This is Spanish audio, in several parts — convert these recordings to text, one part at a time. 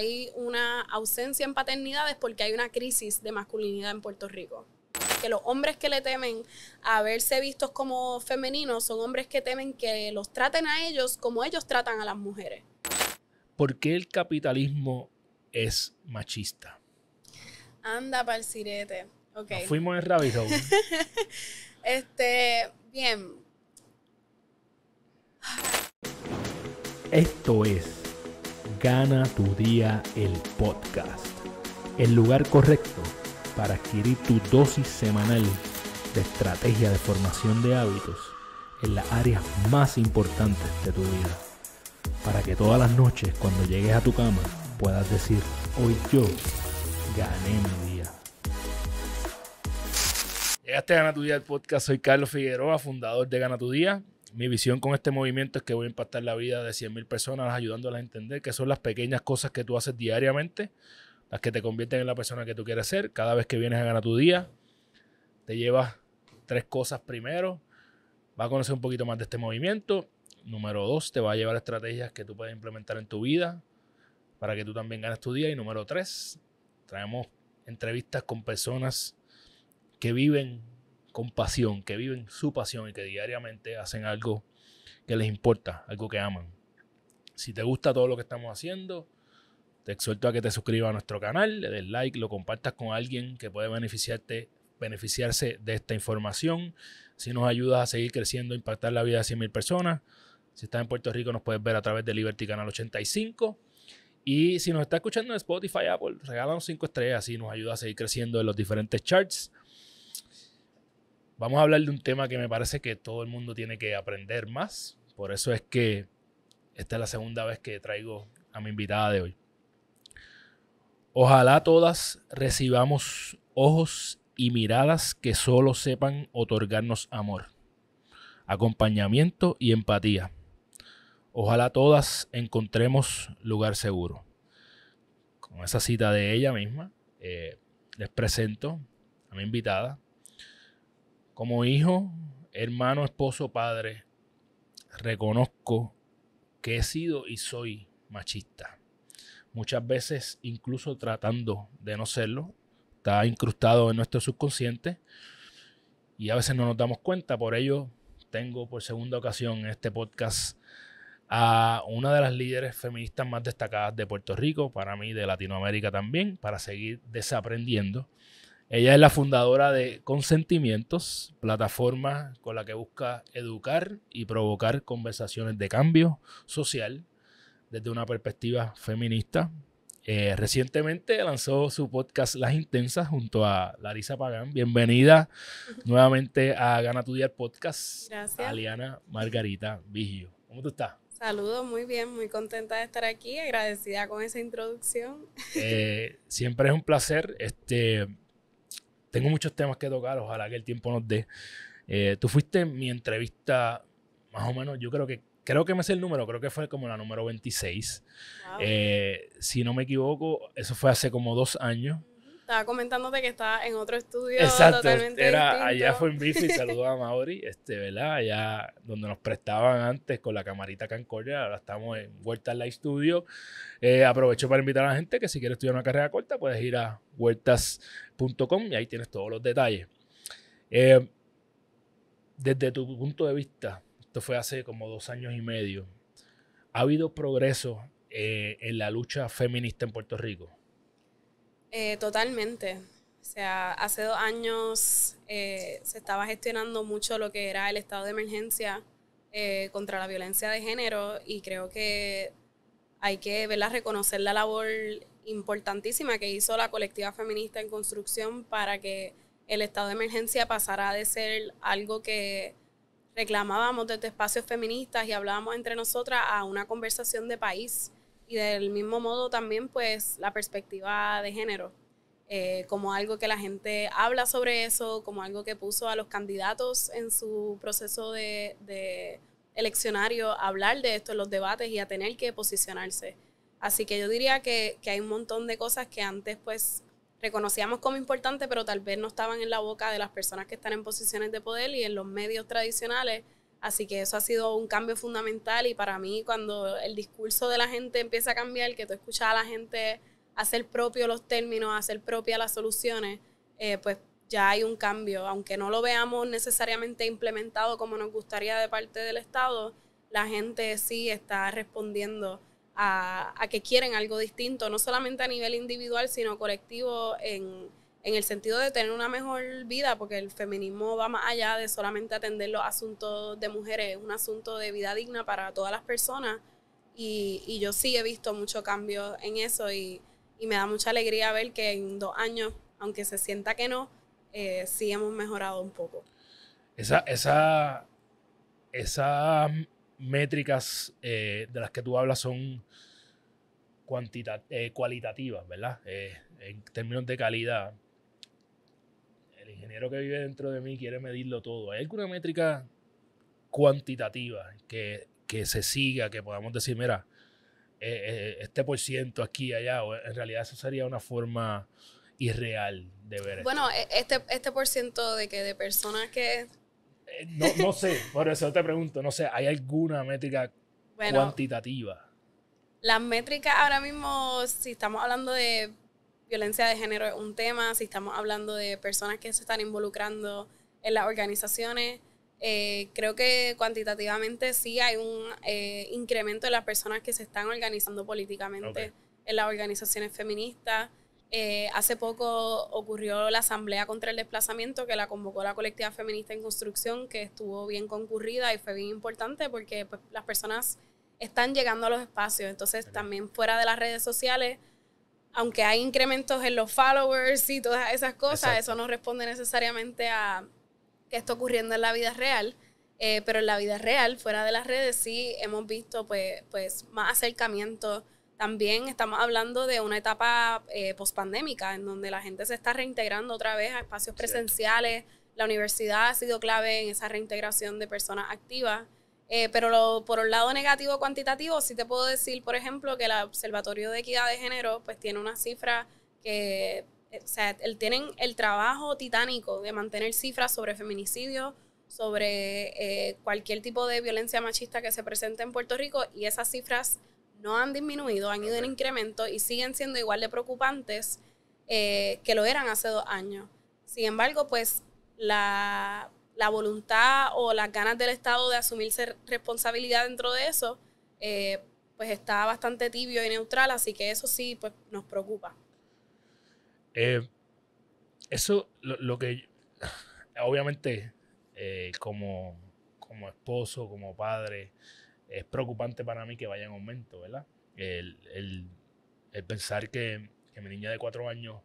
hay una ausencia en paternidades porque hay una crisis de masculinidad en Puerto Rico. Que los hombres que le temen a verse vistos como femeninos son hombres que temen que los traten a ellos como ellos tratan a las mujeres. ¿Por qué el capitalismo es machista? Anda, parcirete. Okay. fuimos en rabbit este, bien. Esto es Gana tu día el podcast, el lugar correcto para adquirir tu dosis semanal de estrategia de formación de hábitos en las áreas más importantes de tu vida, para que todas las noches cuando llegues a tu cama puedas decir, hoy yo gané mi día. Llegaste a Gana tu Día el podcast. Soy Carlos Figueroa, fundador de Gana tu Día mi visión con este movimiento es que voy a impactar la vida de 100.000 personas ayudándolas a entender que son las pequeñas cosas que tú haces diariamente las que te convierten en la persona que tú quieres ser. Cada vez que vienes a ganar tu día, te llevas tres cosas primero. va a conocer un poquito más de este movimiento. Número dos, te va a llevar estrategias que tú puedes implementar en tu vida para que tú también ganes tu día. Y número tres, traemos entrevistas con personas que viven con pasión, que viven su pasión y que diariamente hacen algo que les importa, algo que aman. Si te gusta todo lo que estamos haciendo, te exhorto a que te suscribas a nuestro canal, le des like, lo compartas con alguien que puede beneficiarte, beneficiarse de esta información. Si nos ayudas a seguir creciendo, impactar la vida de 100.000 personas. Si estás en Puerto Rico, nos puedes ver a través de Liberty Canal 85. Y si nos está escuchando en Spotify, Apple, regálanos 5 estrellas y nos ayuda a seguir creciendo en los diferentes charts. Vamos a hablar de un tema que me parece que todo el mundo tiene que aprender más. Por eso es que esta es la segunda vez que traigo a mi invitada de hoy. Ojalá todas recibamos ojos y miradas que solo sepan otorgarnos amor, acompañamiento y empatía. Ojalá todas encontremos lugar seguro. Con esa cita de ella misma, eh, les presento a mi invitada, como hijo, hermano, esposo, padre, reconozco que he sido y soy machista. Muchas veces incluso tratando de no serlo, está incrustado en nuestro subconsciente y a veces no nos damos cuenta. Por ello, tengo por segunda ocasión en este podcast a una de las líderes feministas más destacadas de Puerto Rico, para mí de Latinoamérica también, para seguir desaprendiendo ella es la fundadora de Consentimientos, plataforma con la que busca educar y provocar conversaciones de cambio social desde una perspectiva feminista. Eh, recientemente lanzó su podcast Las Intensas junto a Larisa Pagán. Bienvenida nuevamente a Gana Tu Día Podcast. Gracias. Aliana Margarita Vigio. ¿Cómo tú estás? Saludos, muy bien, muy contenta de estar aquí, agradecida con esa introducción. Eh, siempre es un placer. Este, tengo muchos temas que tocar, ojalá que el tiempo nos dé. Eh, tú fuiste mi entrevista, más o menos, yo creo que, creo que me sé el número, creo que fue como la número 26. Eh, si no me equivoco, eso fue hace como dos años estaba comentándote que estaba en otro estudio Exacto, era, allá fue en bici, saludó a Mauri, este, ¿verdad? Allá donde nos prestaban antes con la camarita Cancordia, ahora estamos en Huertas Live Studio. Eh, aprovecho para invitar a la gente que si quieres estudiar una carrera corta, puedes ir a huertas.com y ahí tienes todos los detalles. Eh, desde tu punto de vista, esto fue hace como dos años y medio, ¿ha habido progreso eh, en la lucha feminista en Puerto Rico? Eh, totalmente. O sea, hace dos años eh, se estaba gestionando mucho lo que era el estado de emergencia eh, contra la violencia de género y creo que hay que reconocer la labor importantísima que hizo la colectiva feminista en construcción para que el estado de emergencia pasara de ser algo que reclamábamos desde espacios feministas y hablábamos entre nosotras a una conversación de país y del mismo modo también, pues, la perspectiva de género, eh, como algo que la gente habla sobre eso, como algo que puso a los candidatos en su proceso de, de eleccionario a hablar de esto en los debates y a tener que posicionarse. Así que yo diría que, que hay un montón de cosas que antes, pues, reconocíamos como importantes, pero tal vez no estaban en la boca de las personas que están en posiciones de poder y en los medios tradicionales Así que eso ha sido un cambio fundamental y para mí cuando el discurso de la gente empieza a cambiar, que tú escuchas a la gente hacer propio los términos, hacer propias las soluciones, eh, pues ya hay un cambio. Aunque no lo veamos necesariamente implementado como nos gustaría de parte del Estado, la gente sí está respondiendo a, a que quieren algo distinto, no solamente a nivel individual, sino colectivo en en el sentido de tener una mejor vida, porque el feminismo va más allá de solamente atender los asuntos de mujeres, es un asunto de vida digna para todas las personas y, yo sí he visto mucho cambio en eso y, me da mucha alegría ver que en dos años, aunque se sienta que no, eh, sí hemos mejorado un poco. Esa, esa, esas métricas eh, de las que tú hablas son eh, cualitativas, ¿verdad? en términos de calidad que vive dentro de mí quiere medirlo todo. ¿Hay alguna métrica cuantitativa que, que se siga, que podamos decir, mira, eh, eh, este por ciento aquí, allá? en realidad eso sería una forma irreal de ver. Bueno, e, este, este por ciento de que de personas que... Eh, no, sé, por eso te pregunto, no sé, ¿hay alguna métrica cuantitativa? Las métricas ahora mismo, si estamos hablando de violencia de género es un tema, si estamos hablando de personas que se están involucrando en las organizaciones, eh, creo que cuantitativamente sí hay un eh, incremento de las personas que se están organizando políticamente en las organizaciones feministas. Eh, hace poco ocurrió la Asamblea contra el Desplazamiento que la convocó la colectiva feminista en construcción, que estuvo bien concurrida y fue bien importante porque pues, las personas están llegando a los espacios. Entonces, también fuera de las redes sociales, aunque hay incrementos en los followers y todas esas cosas, eso no responde necesariamente a qué está ocurriendo en la vida real. Eh, pero en la vida real, fuera de las redes, sí hemos visto pues, pues más acercamiento. También estamos hablando de una etapa eh, pospandémica en donde la gente se está reintegrando otra vez a espacios presenciales. La universidad ha sido clave en esa reintegración de personas activas. Eh, pero por un lado negativo cuantitativo, sí te puedo decir, por ejemplo, que el Observatorio de Equidad de Género pues tiene una cifra que, eh, o sea, tienen el trabajo titánico de mantener cifras sobre feminicidio, sobre eh, cualquier tipo de violencia machista que se presente en Puerto Rico y esas cifras no han disminuido, han ido en incremento y siguen siendo igual de preocupantes que lo eran hace dos años. Sin embargo, pues la la voluntad o las ganas del Estado de asumirse responsabilidad dentro de eso, eh, pues está bastante tibio y neutral, así que eso sí, pues nos preocupa. Eh, eso, lo, que obviamente eh, como, como esposo, como padre, es preocupante para mí que vaya en aumento, ¿verdad? El, pensar que, que mi niña de cuatro años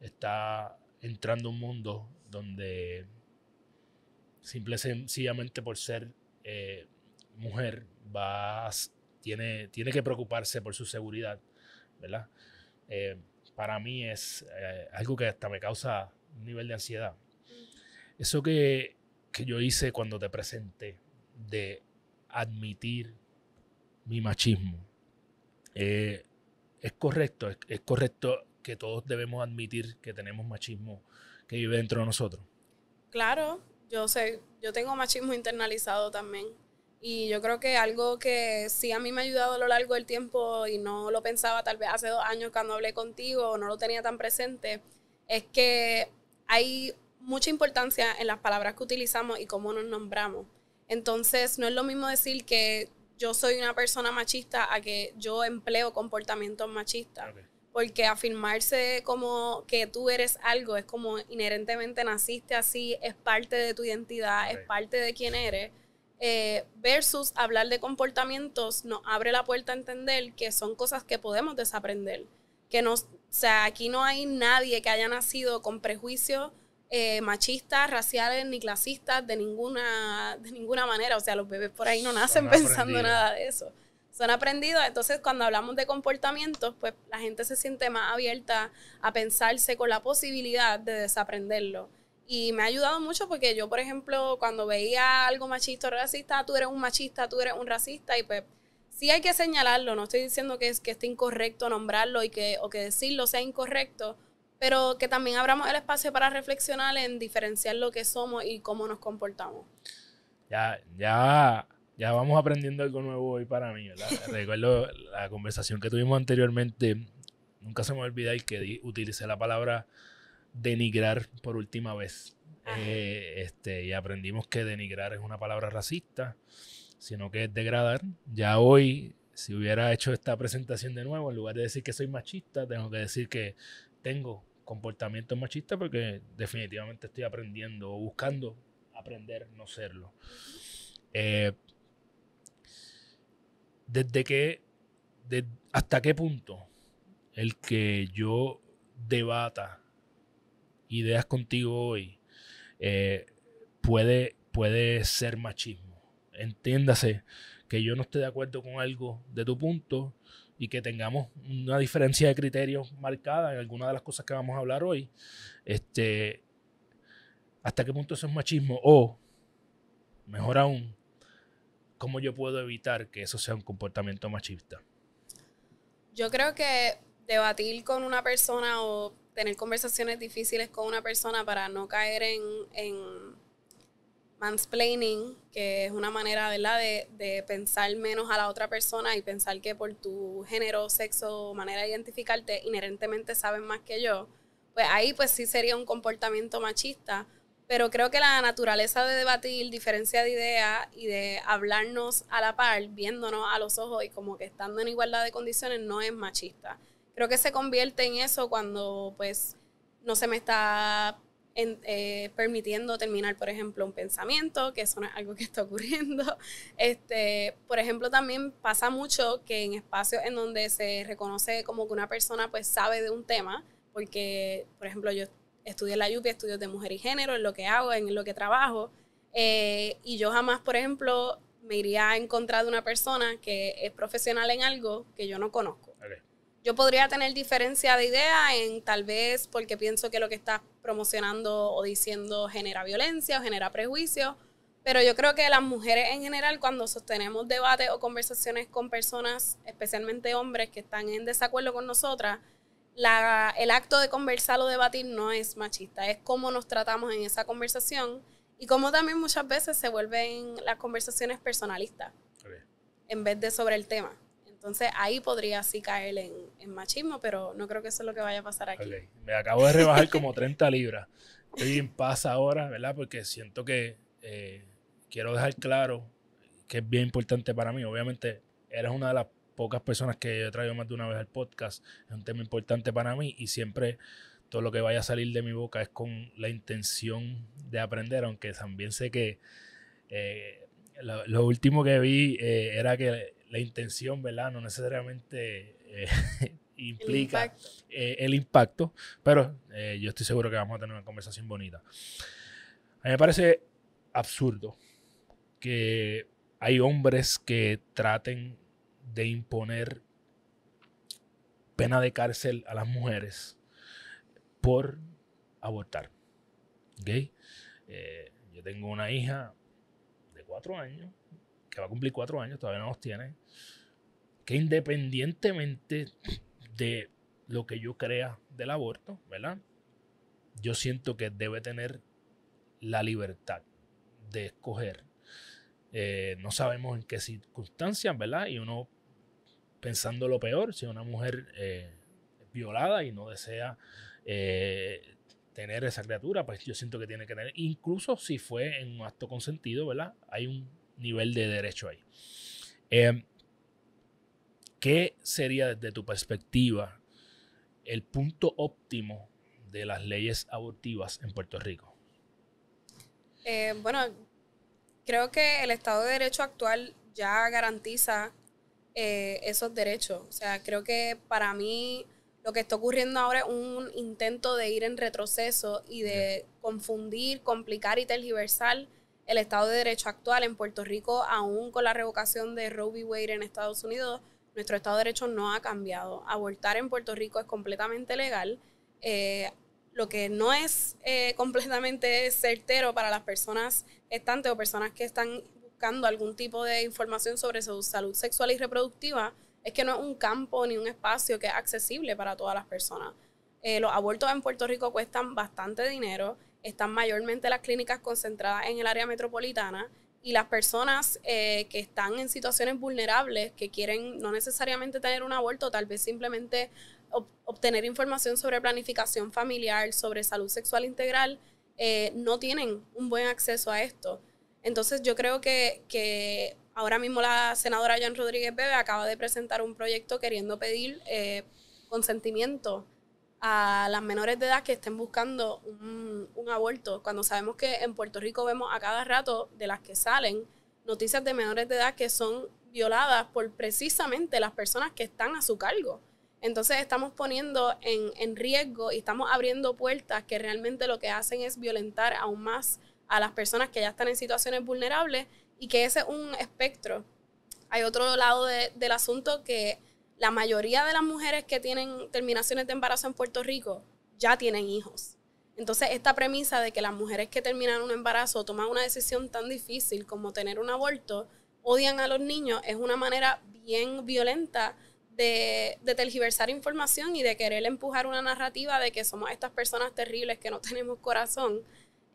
está entrando a un mundo donde simple sencillamente por ser eh, mujer, tiene, tiene que preocuparse por su seguridad, ¿verdad? Eh, para mí es eh, algo que hasta me causa un nivel de ansiedad. Mm. Eso que, yo hice cuando te presenté, de admitir mi machismo, es correcto, es, es, correcto que todos debemos admitir que tenemos machismo que vive dentro de nosotros. Claro, yo sé, yo tengo machismo internalizado también. Y yo creo que algo que sí a mí me ha ayudado a lo largo del tiempo y no lo pensaba tal vez hace dos años cuando hablé contigo o no lo tenía tan presente, es que hay mucha importancia en las palabras que utilizamos y cómo nos nombramos. Entonces, no es lo mismo decir que yo soy una persona machista a que yo empleo comportamientos machistas porque afirmarse como que tú eres algo es como inherentemente naciste así, es parte de tu identidad, es parte de quién eres, eh, versus hablar de comportamientos nos abre la puerta a entender que son cosas que podemos desaprender, que o sea, aquí no hay nadie que haya nacido con prejuicios eh, machistas, raciales ni clasistas de ninguna, de ninguna manera, o sea, los bebés por ahí no nacen pensando nada de eso son aprendidos. Entonces, cuando hablamos de comportamientos, pues la gente se siente más abierta a pensarse con la posibilidad de desaprenderlo. Y me ha ayudado mucho porque yo, por ejemplo, cuando veía algo machista o racista, ah, tú eres un machista, tú eres un racista, y pues sí hay que señalarlo. No estoy diciendo que, es, que esté incorrecto nombrarlo y que, o que decirlo sea incorrecto, pero que también abramos el espacio para reflexionar en diferenciar lo que somos y cómo nos comportamos. Ya, ya ya vamos aprendiendo algo nuevo hoy para mí, ¿verdad? Recuerdo la conversación que tuvimos anteriormente, nunca se me olvida y que utilicé la palabra denigrar por última vez. Eh, este, y aprendimos que denigrar es una palabra racista, sino que es degradar. Ya hoy, si hubiera hecho esta presentación de nuevo, en lugar de decir que soy machista, tengo que decir que tengo comportamientos machista porque definitivamente estoy aprendiendo o buscando aprender no serlo. Eh, desde que, hasta qué punto el que yo debata ideas contigo hoy eh, puede, puede ser machismo. Entiéndase que yo no esté de acuerdo con algo de tu punto y que tengamos una diferencia de criterios marcada en alguna de las cosas que vamos a hablar hoy. Este, ¿Hasta qué punto eso es machismo? O, mejor aún, ¿cómo yo puedo evitar que eso sea un comportamiento machista? Yo creo que debatir con una persona o tener conversaciones difíciles con una persona para no caer en, mansplaining, que es una manera, de, pensar menos a la otra persona y pensar que por tu género, sexo o manera de identificarte, inherentemente saben más que yo. Pues ahí, pues sí sería un comportamiento machista pero creo que la naturaleza de debatir diferencia de ideas y de hablarnos a la par, viéndonos a los ojos y como que estando en igualdad de condiciones no es machista. Creo que se convierte en eso cuando pues no se me está eh, permitiendo terminar, por ejemplo, un pensamiento, que eso no es algo que está ocurriendo. Este, por ejemplo, también pasa mucho que en espacios en donde se reconoce como que una persona pues sabe de un tema, porque, por ejemplo, yo estudié la lluvia, estudios de mujer y género, en lo que hago, en lo que trabajo. Eh, y yo jamás, por ejemplo, me iría a encontrar de una persona que es profesional en algo que yo no conozco. Yo podría tener diferencia de idea en tal vez porque pienso que lo que estás promocionando o diciendo genera violencia o genera prejuicio, pero yo creo que las mujeres en general cuando sostenemos debates o conversaciones con personas, especialmente hombres que están en desacuerdo con nosotras, el acto de conversar o debatir no es machista, es cómo nos tratamos en esa conversación y cómo también muchas veces se vuelven las conversaciones personalistas en vez de sobre el tema. Entonces ahí podría sí caer en, machismo, pero no creo que eso es lo que vaya a pasar aquí. Me acabo de rebajar como 30 libras. Estoy en paz ahora, ¿verdad? Porque siento que eh, quiero dejar claro que es bien importante para mí. Obviamente eres una de las pocas personas que yo he traído más de una vez al podcast. Es un tema importante para mí y siempre todo lo que vaya a salir de mi boca es con la intención de aprender, aunque también sé que eh, lo, último que vi eh, era que la intención, ¿verdad? No necesariamente eh, implica el impacto. el impacto, pero yo estoy seguro que vamos a tener una conversación bonita. A mí me parece absurdo que hay hombres que traten de imponer pena de cárcel a las mujeres por abortar. ¿Okay? Eh, yo tengo una hija de cuatro años, que va a cumplir cuatro años, todavía no los tiene, que independientemente de lo que yo crea del aborto, ¿verdad? Yo siento que debe tener la libertad de escoger. Eh, no sabemos en qué circunstancias, ¿verdad? Y uno pensando lo peor, si una mujer eh, es violada y no desea eh, tener esa criatura, pues yo siento que tiene que tener, incluso si fue en un acto consentido, ¿verdad? Hay un nivel de derecho ahí. Em, ¿Qué sería desde tu perspectiva el punto óptimo de las leyes abortivas en Puerto Rico? Eh, bueno, creo que el Estado de Derecho actual ya garantiza eh, esos derechos. O sea, creo que para mí lo que está ocurriendo ahora es un intento de ir en retroceso y de confundir, complicar y tergiversar el Estado de Derecho actual en Puerto Rico, aún con la revocación de Roe v. Wade en Estados Unidos. Nuestro Estado de Derecho no ha cambiado. Abortar en Puerto Rico es completamente legal. Eh, lo que no es eh, completamente certero para las personas estantes o personas que están algún tipo de información sobre su salud sexual y reproductiva, es que no es un campo ni un espacio que es accesible para todas las personas. Eh, los abortos en Puerto Rico cuestan bastante dinero, están mayormente las clínicas concentradas en el área metropolitana y las personas eh, que están en situaciones vulnerables, que quieren no necesariamente tener un aborto, tal vez simplemente obtener información sobre planificación familiar, sobre salud sexual integral, eh, no tienen un buen acceso a esto. Entonces yo creo que, ahora mismo la senadora Jan Rodríguez Bebe acaba de presentar un proyecto queriendo pedir eh, consentimiento a las menores de edad que estén buscando un, un, aborto, cuando sabemos que en Puerto Rico vemos a cada rato de las que salen noticias de menores de edad que son violadas por precisamente las personas que están a su cargo. Entonces estamos poniendo en, en riesgo y estamos abriendo puertas que realmente lo que hacen es violentar aún más a las personas que ya están en situaciones vulnerables y que ese es un espectro. Hay otro lado del asunto que la mayoría de las mujeres que tienen terminaciones de embarazo en Puerto Rico ya tienen hijos. Entonces, esta premisa de que las mujeres que terminan un embarazo o toman una decisión tan difícil como tener un aborto, odian a los niños, es una manera bien violenta de, de, tergiversar información y de querer empujar una narrativa de que somos estas personas terribles que no tenemos corazón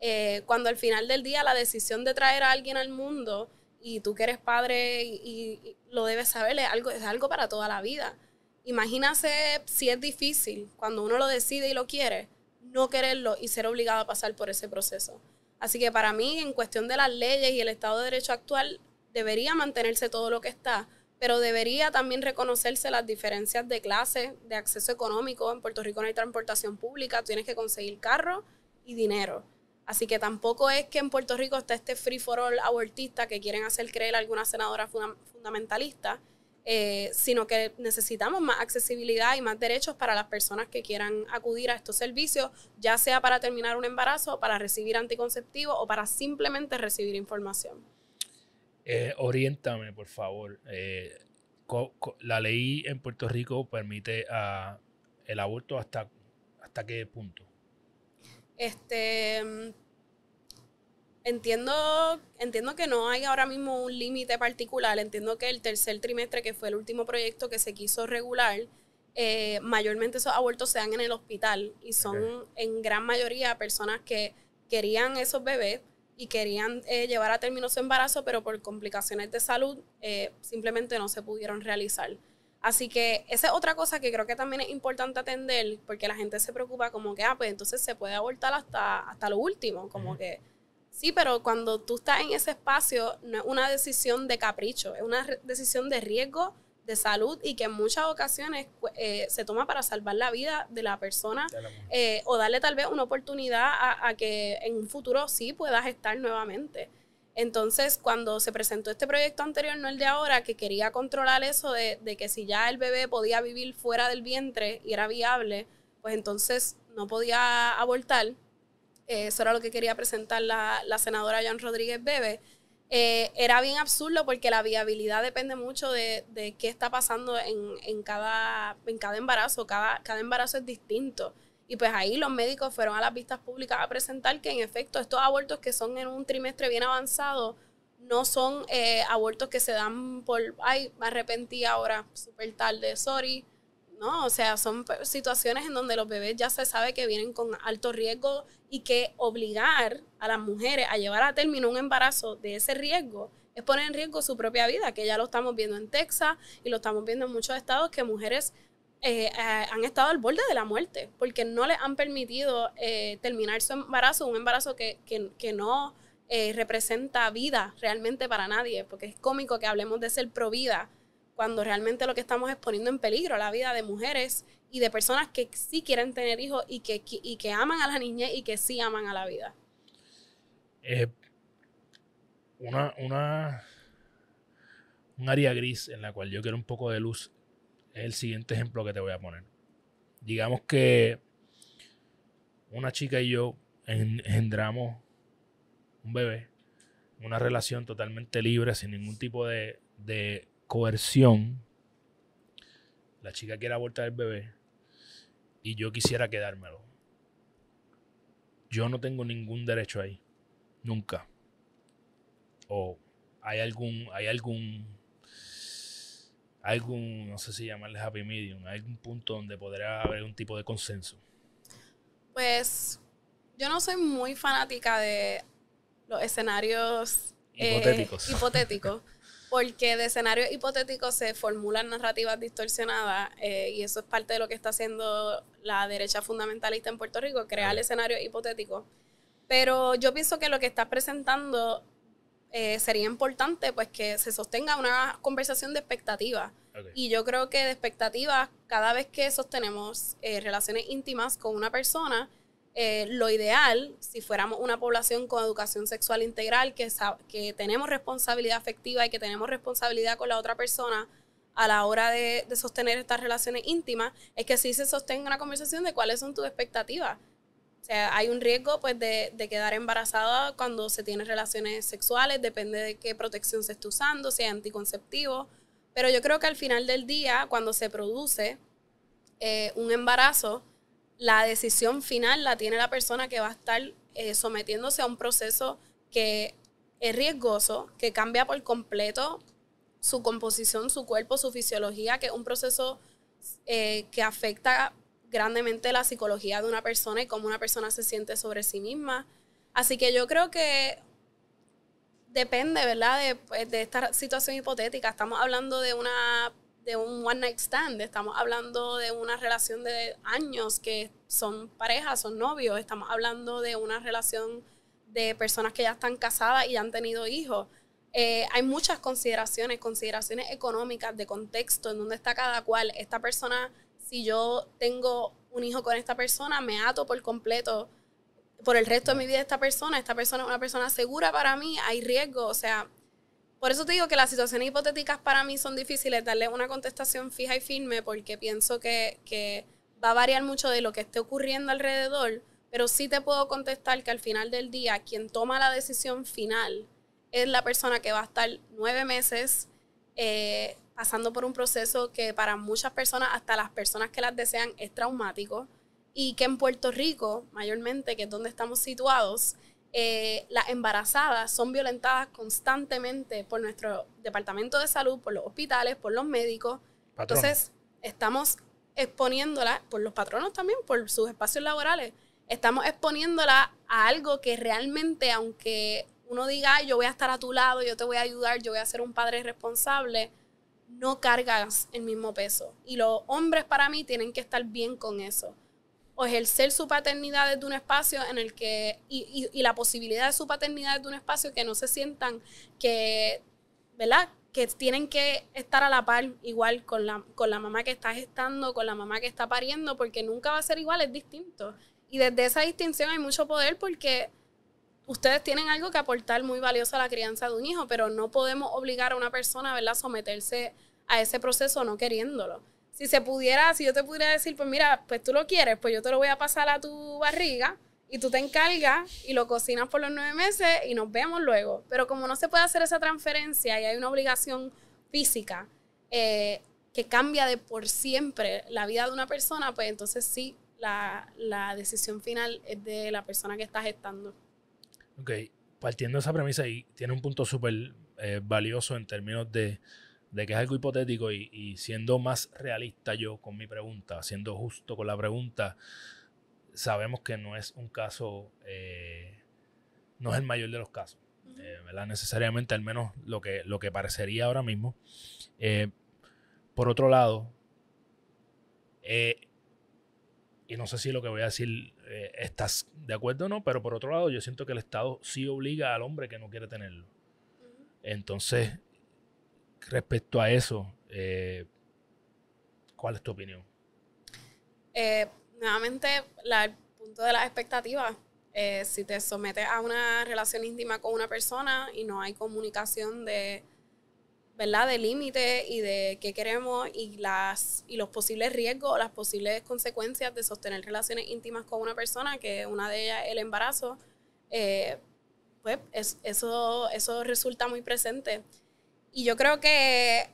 eh, cuando al final del día la decisión de traer a alguien al mundo y tú que eres padre y, lo debes saber, es algo, es algo para toda la vida. Imagínase si es difícil cuando uno lo decide y lo quiere, no quererlo y ser obligado a pasar por ese proceso. Así que para mí, en cuestión de las leyes y el Estado de Derecho actual, debería mantenerse todo lo que está, pero debería también reconocerse las diferencias de clase, de acceso económico. En Puerto Rico no hay transportación pública, tienes que conseguir carro y dinero. Así que tampoco es que en Puerto Rico está este free for all abortista que quieren hacer creer alguna senadora fundamentalista, eh, sino que necesitamos más accesibilidad y más derechos para las personas que quieran acudir a estos servicios, ya sea para terminar un embarazo, para recibir anticonceptivos o para simplemente recibir información. Eh, oriéntame, por favor. Eh, la ley en Puerto Rico permite a ah, el aborto hasta, hasta qué punto? Este, entiendo, entiendo que no hay ahora mismo un límite particular. Entiendo que el tercer trimestre, que fue el último proyecto que se quiso regular, eh, mayormente esos abortos se dan en el hospital y son en gran mayoría personas que querían esos bebés y querían eh, llevar a término su embarazo, pero por complicaciones de salud eh, simplemente no se pudieron realizar. Así que esa es otra cosa que creo que también es importante atender, porque la gente se preocupa como que, ah, pues entonces se puede abortar hasta, hasta lo último, como que sí, pero cuando tú estás en ese espacio no es una decisión de capricho, es una decisión de riesgo, de salud y que en muchas ocasiones pues, eh, se toma para salvar la vida de la persona eh, o darle tal vez una oportunidad a que en un futuro sí puedas estar nuevamente. Entonces, cuando se presentó este proyecto anterior, no el de ahora, que quería controlar eso de, que si ya el bebé podía vivir fuera del vientre y era viable, pues entonces no podía abortar. Eh, eso era lo que quería presentar la, senadora Joan Rodríguez Bebe. Eh, era bien absurdo porque la viabilidad depende mucho de, qué está pasando en, cada, embarazo. cada embarazo es distinto. Y pues ahí los médicos fueron a las vistas públicas a presentar que en efecto estos abortos que son en un trimestre bien avanzado no son eh, abortos que se dan por, ay, me arrepentí ahora, súper tarde, sorry. No, o sea, son pues, situaciones en donde los bebés ya se sabe que vienen con alto riesgo y que obligar a las mujeres a llevar a término un embarazo de ese riesgo es poner en riesgo su propia vida, que ya lo estamos viendo en Texas y lo estamos viendo en muchos estados que mujeres eh, eh, han estado al borde de la muerte porque no les han permitido eh, terminar su embarazo, un embarazo que, no representa vida realmente para nadie, porque es cómico que hablemos de ser pro vida cuando realmente lo que estamos es poniendo en peligro la vida de mujeres y de personas que sí quieren tener hijos y que, que aman a la niñez y que sí aman a la vida. una, una, un área gris en la cual yo quiero un poco de luz es el siguiente ejemplo que te voy a poner. Digamos que una chica y yo engendramos un bebé, una relación totalmente libre, sin ningún tipo de, de coerción. La chica quiere abortar el bebé y yo quisiera quedármelo. Yo no tengo ningún derecho ahí. Nunca. O hay algún, hay algún algún, no sé si llamarles happy medium, algún punto donde podrá haber un tipo de consenso? Pues yo no soy muy fanática de los escenarios eh, hipotéticos. porque de escenarios hipotéticos se formulan narrativas distorsionadas eh, y eso es parte de lo que está haciendo la derecha fundamentalista en Puerto Rico, crear escenarios hipotéticos. Pero yo pienso que lo que estás presentando eh, sería importante pues que se sostenga una conversación de expectativas. Y yo creo que de expectativas, cada vez que sostenemos eh, relaciones íntimas con una persona, eh, lo ideal, si fuéramos una población con educación sexual integral, que, que tenemos responsabilidad afectiva y que tenemos responsabilidad con la otra persona a la hora de, de sostener estas relaciones íntimas, es que sí se sostenga una conversación de cuáles son tus expectativas o sea, hay un riesgo pues de, quedar embarazada cuando se tiene relaciones sexuales, depende de qué protección se esté usando, si es anticonceptivo. Pero yo creo que al final del día, cuando se produce eh, un embarazo, la decisión final la tiene la persona que va a estar eh, sometiéndose a un proceso que es riesgoso, que cambia por completo su composición, su cuerpo, su fisiología, que es un proceso eh, que afecta grandemente la psicología de una persona y cómo una persona se siente sobre sí misma. Así que yo creo que depende, ¿verdad? De, pues, esta situación hipotética. Estamos hablando de una de un one night stand, estamos hablando de una relación de años que son parejas, son novios, estamos hablando de una relación de personas que ya están casadas y ya han tenido hijos. Eh, hay muchas consideraciones, consideraciones económicas, de contexto, en donde está cada cual. Esta persona si yo tengo un hijo con esta persona, me ato por completo por el resto de mi vida esta persona. Esta persona es una persona segura para mí, hay riesgo, o sea, por eso te digo que las situaciones hipotéticas para mí son difíciles darle una contestación fija y firme porque pienso que, va a variar mucho de lo que esté ocurriendo alrededor, pero sí te puedo contestar que al final del día quien toma la decisión final es la persona que va a estar nueve meses eh, pasando por un proceso que para muchas personas, hasta las personas que las desean, es traumático y que en Puerto Rico, mayormente, que es donde estamos situados, eh, las embarazadas son violentadas constantemente por nuestro departamento de salud, por los hospitales, por los médicos. Entonces, estamos exponiéndola, por los patronos también, por sus espacios laborales, estamos exponiéndola a algo que realmente, aunque uno diga, yo voy a estar a tu lado, yo te voy a ayudar, yo voy a ser un padre responsable, no cargas el mismo peso. Y los hombres para mí tienen que estar bien con eso. O es el ser su paternidad desde un espacio en el que, y, la posibilidad de su paternidad desde un espacio que no se sientan que, ¿verdad? Que tienen que estar a la par igual con la, con la mamá que está gestando, con la mamá que está pariendo, porque nunca va a ser igual, es distinto. Y desde esa distinción hay mucho poder porque ustedes tienen algo que aportar muy valioso a la crianza de un hijo, pero no podemos obligar a una persona, a someterse a ese proceso no queriéndolo. Si se pudiera, si yo te pudiera decir, pues mira, pues tú lo quieres, pues yo te lo voy a pasar a tu barriga y tú te encargas y lo cocinas por los nueve meses y nos vemos luego. Pero como no se puede hacer esa transferencia y hay una obligación física eh, que cambia de por siempre la vida de una persona, pues entonces sí, la, la decisión final es de la persona que está gestando. Ok, partiendo de esa premisa y tiene un punto súper eh, valioso en términos de, que es algo hipotético y, siendo más realista yo con mi pregunta, siendo justo con la pregunta, sabemos que no es un caso, eh, no es el mayor de los casos, eh, ¿verdad? Necesariamente, al menos lo que, lo que parecería ahora mismo. por otro lado, y no sé si lo que voy a decir eh, estás de acuerdo o no, pero por otro lado yo siento que el Estado sí obliga al hombre que no quiere tenerlo. Entonces, respecto a eso, eh, ¿cuál es tu opinión? Eh, nuevamente, el punto de las expectativas. si te sometes a una relación íntima con una persona y no hay comunicación de ¿verdad? De límite y de qué queremos y, las, y los posibles riesgos, las posibles consecuencias de sostener relaciones íntimas con una persona, que una de ellas el embarazo, eh, pues eso, eso resulta muy presente. Y yo creo que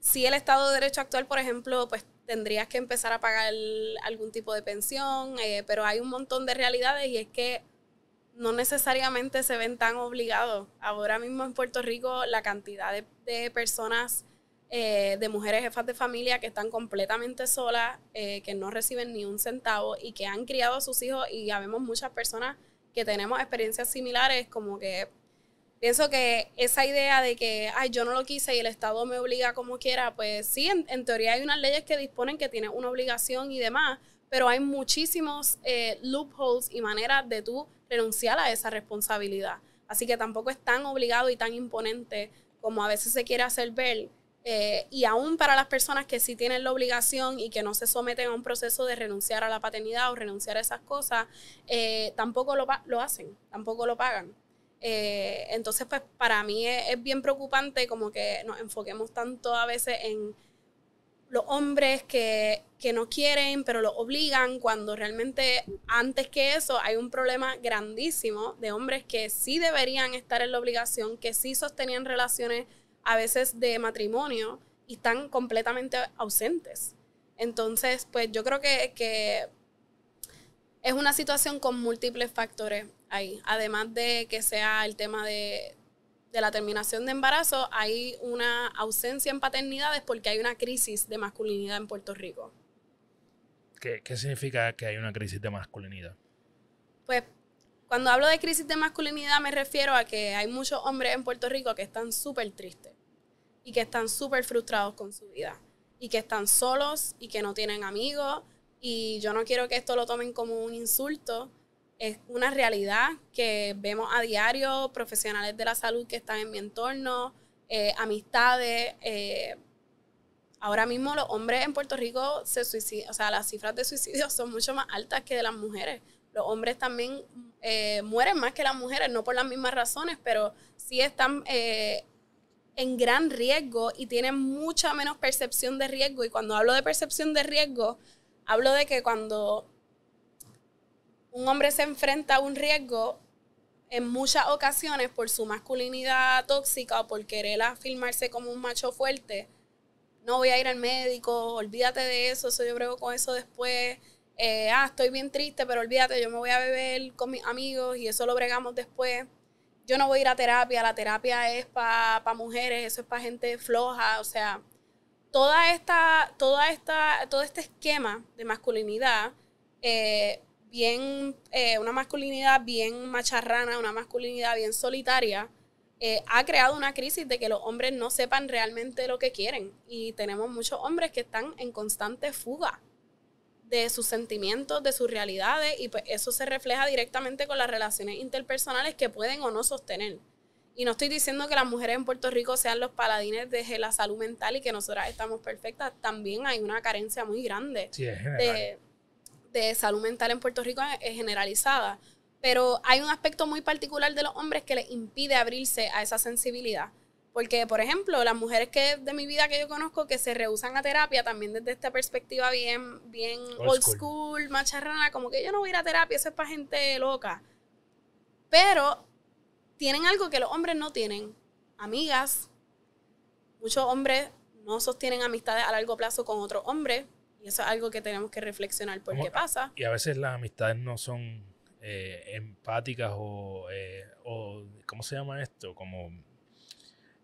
si el Estado de Derecho actual, por ejemplo, pues tendrías que empezar a pagar algún tipo de pensión, eh, pero hay un montón de realidades y es que no necesariamente se ven tan obligados. Ahora mismo en Puerto Rico la cantidad de, personas, eh, de mujeres jefas de familia que están completamente solas, eh, que no reciben ni un centavo y que han criado a sus hijos y ya vemos muchas personas que tenemos experiencias similares, como que pienso que esa idea de que, ay, yo no lo quise y el Estado me obliga como quiera, pues sí, en, teoría hay unas leyes que disponen que tiene una obligación y demás, pero hay muchísimos eh, loopholes y maneras de tú renunciar a esa responsabilidad. Así que tampoco es tan obligado y tan imponente como a veces se quiere hacer ver. Eh, y aún para las personas que sí tienen la obligación y que no se someten a un proceso de renunciar a la paternidad o renunciar a esas cosas, eh, tampoco lo, hacen, tampoco lo pagan. Eh, entonces, pues para mí es, es bien preocupante como que nos enfoquemos tanto a veces en los hombres que, no quieren, pero lo obligan, cuando realmente antes que eso hay un problema grandísimo de hombres que sí deberían estar en la obligación, que sí sostenían relaciones a veces de matrimonio y están completamente ausentes. Entonces, pues yo creo que, que es una situación con múltiples factores ahí, además de que sea el tema de, de la terminación de embarazo hay una ausencia en paternidades porque hay una crisis de masculinidad en Puerto Rico. ¿Qué, qué significa que hay una crisis de masculinidad? Pues cuando hablo de crisis de masculinidad me refiero a que hay muchos hombres en Puerto Rico que están súper tristes y que están súper frustrados con su vida y que están solos y que no tienen amigos y yo no quiero que esto lo tomen como un insulto, es una realidad que vemos a diario, profesionales de la salud que están en mi entorno, eh, amistades. Eh, ahora mismo los hombres en Puerto Rico se suicidan, o sea, las cifras de suicidio son mucho más altas que de las mujeres. Los hombres también eh, mueren más que las mujeres, no por las mismas razones, pero sí están en gran riesgo y tienen mucha menos percepción de riesgo. Y cuando hablo de percepción de riesgo, hablo de que cuando un hombre se enfrenta a un riesgo en muchas ocasiones por su masculinidad tóxica o por querer afirmarse como un macho fuerte. No voy a ir al médico, olvídate de eso, eso yo brego con eso después. Eh, ah, estoy bien triste, pero olvídate, yo me voy a beber con mis amigos y eso lo bregamos después. Yo no voy a ir a terapia, la terapia es para mujeres, eso es para gente floja, o sea, toda esta, toda esta, todo este esquema de masculinidad eh, bien, eh, una masculinidad bien macharrana, una masculinidad bien solitaria, eh, ha creado una crisis de que los hombres no sepan realmente lo que quieren. Y tenemos muchos hombres que están en constante fuga de sus sentimientos, de sus realidades, y pues eso se refleja directamente con las relaciones interpersonales que pueden o no sostener. Y no estoy diciendo que las mujeres en Puerto Rico sean los paladines de la salud mental y que nosotras estamos perfectas. También hay una carencia muy grande de, salud mental en Puerto Rico es generalizada, pero hay un aspecto muy particular de los hombres que les impide abrirse a esa sensibilidad. Porque, por ejemplo, las mujeres que de mi vida que yo conozco que se rehusan a terapia, también desde esta perspectiva bien, bien old, school. school, macharrana, como que yo no voy a ir a terapia, eso es para gente loca. Pero tienen algo que los hombres no tienen, amigas. Muchos hombres no sostienen amistades a largo plazo con otros hombres eso es algo que tenemos que reflexionar por qué pasa. Y a veces las amistades no son eh, empáticas o, eh, o, ¿cómo se llama esto? Como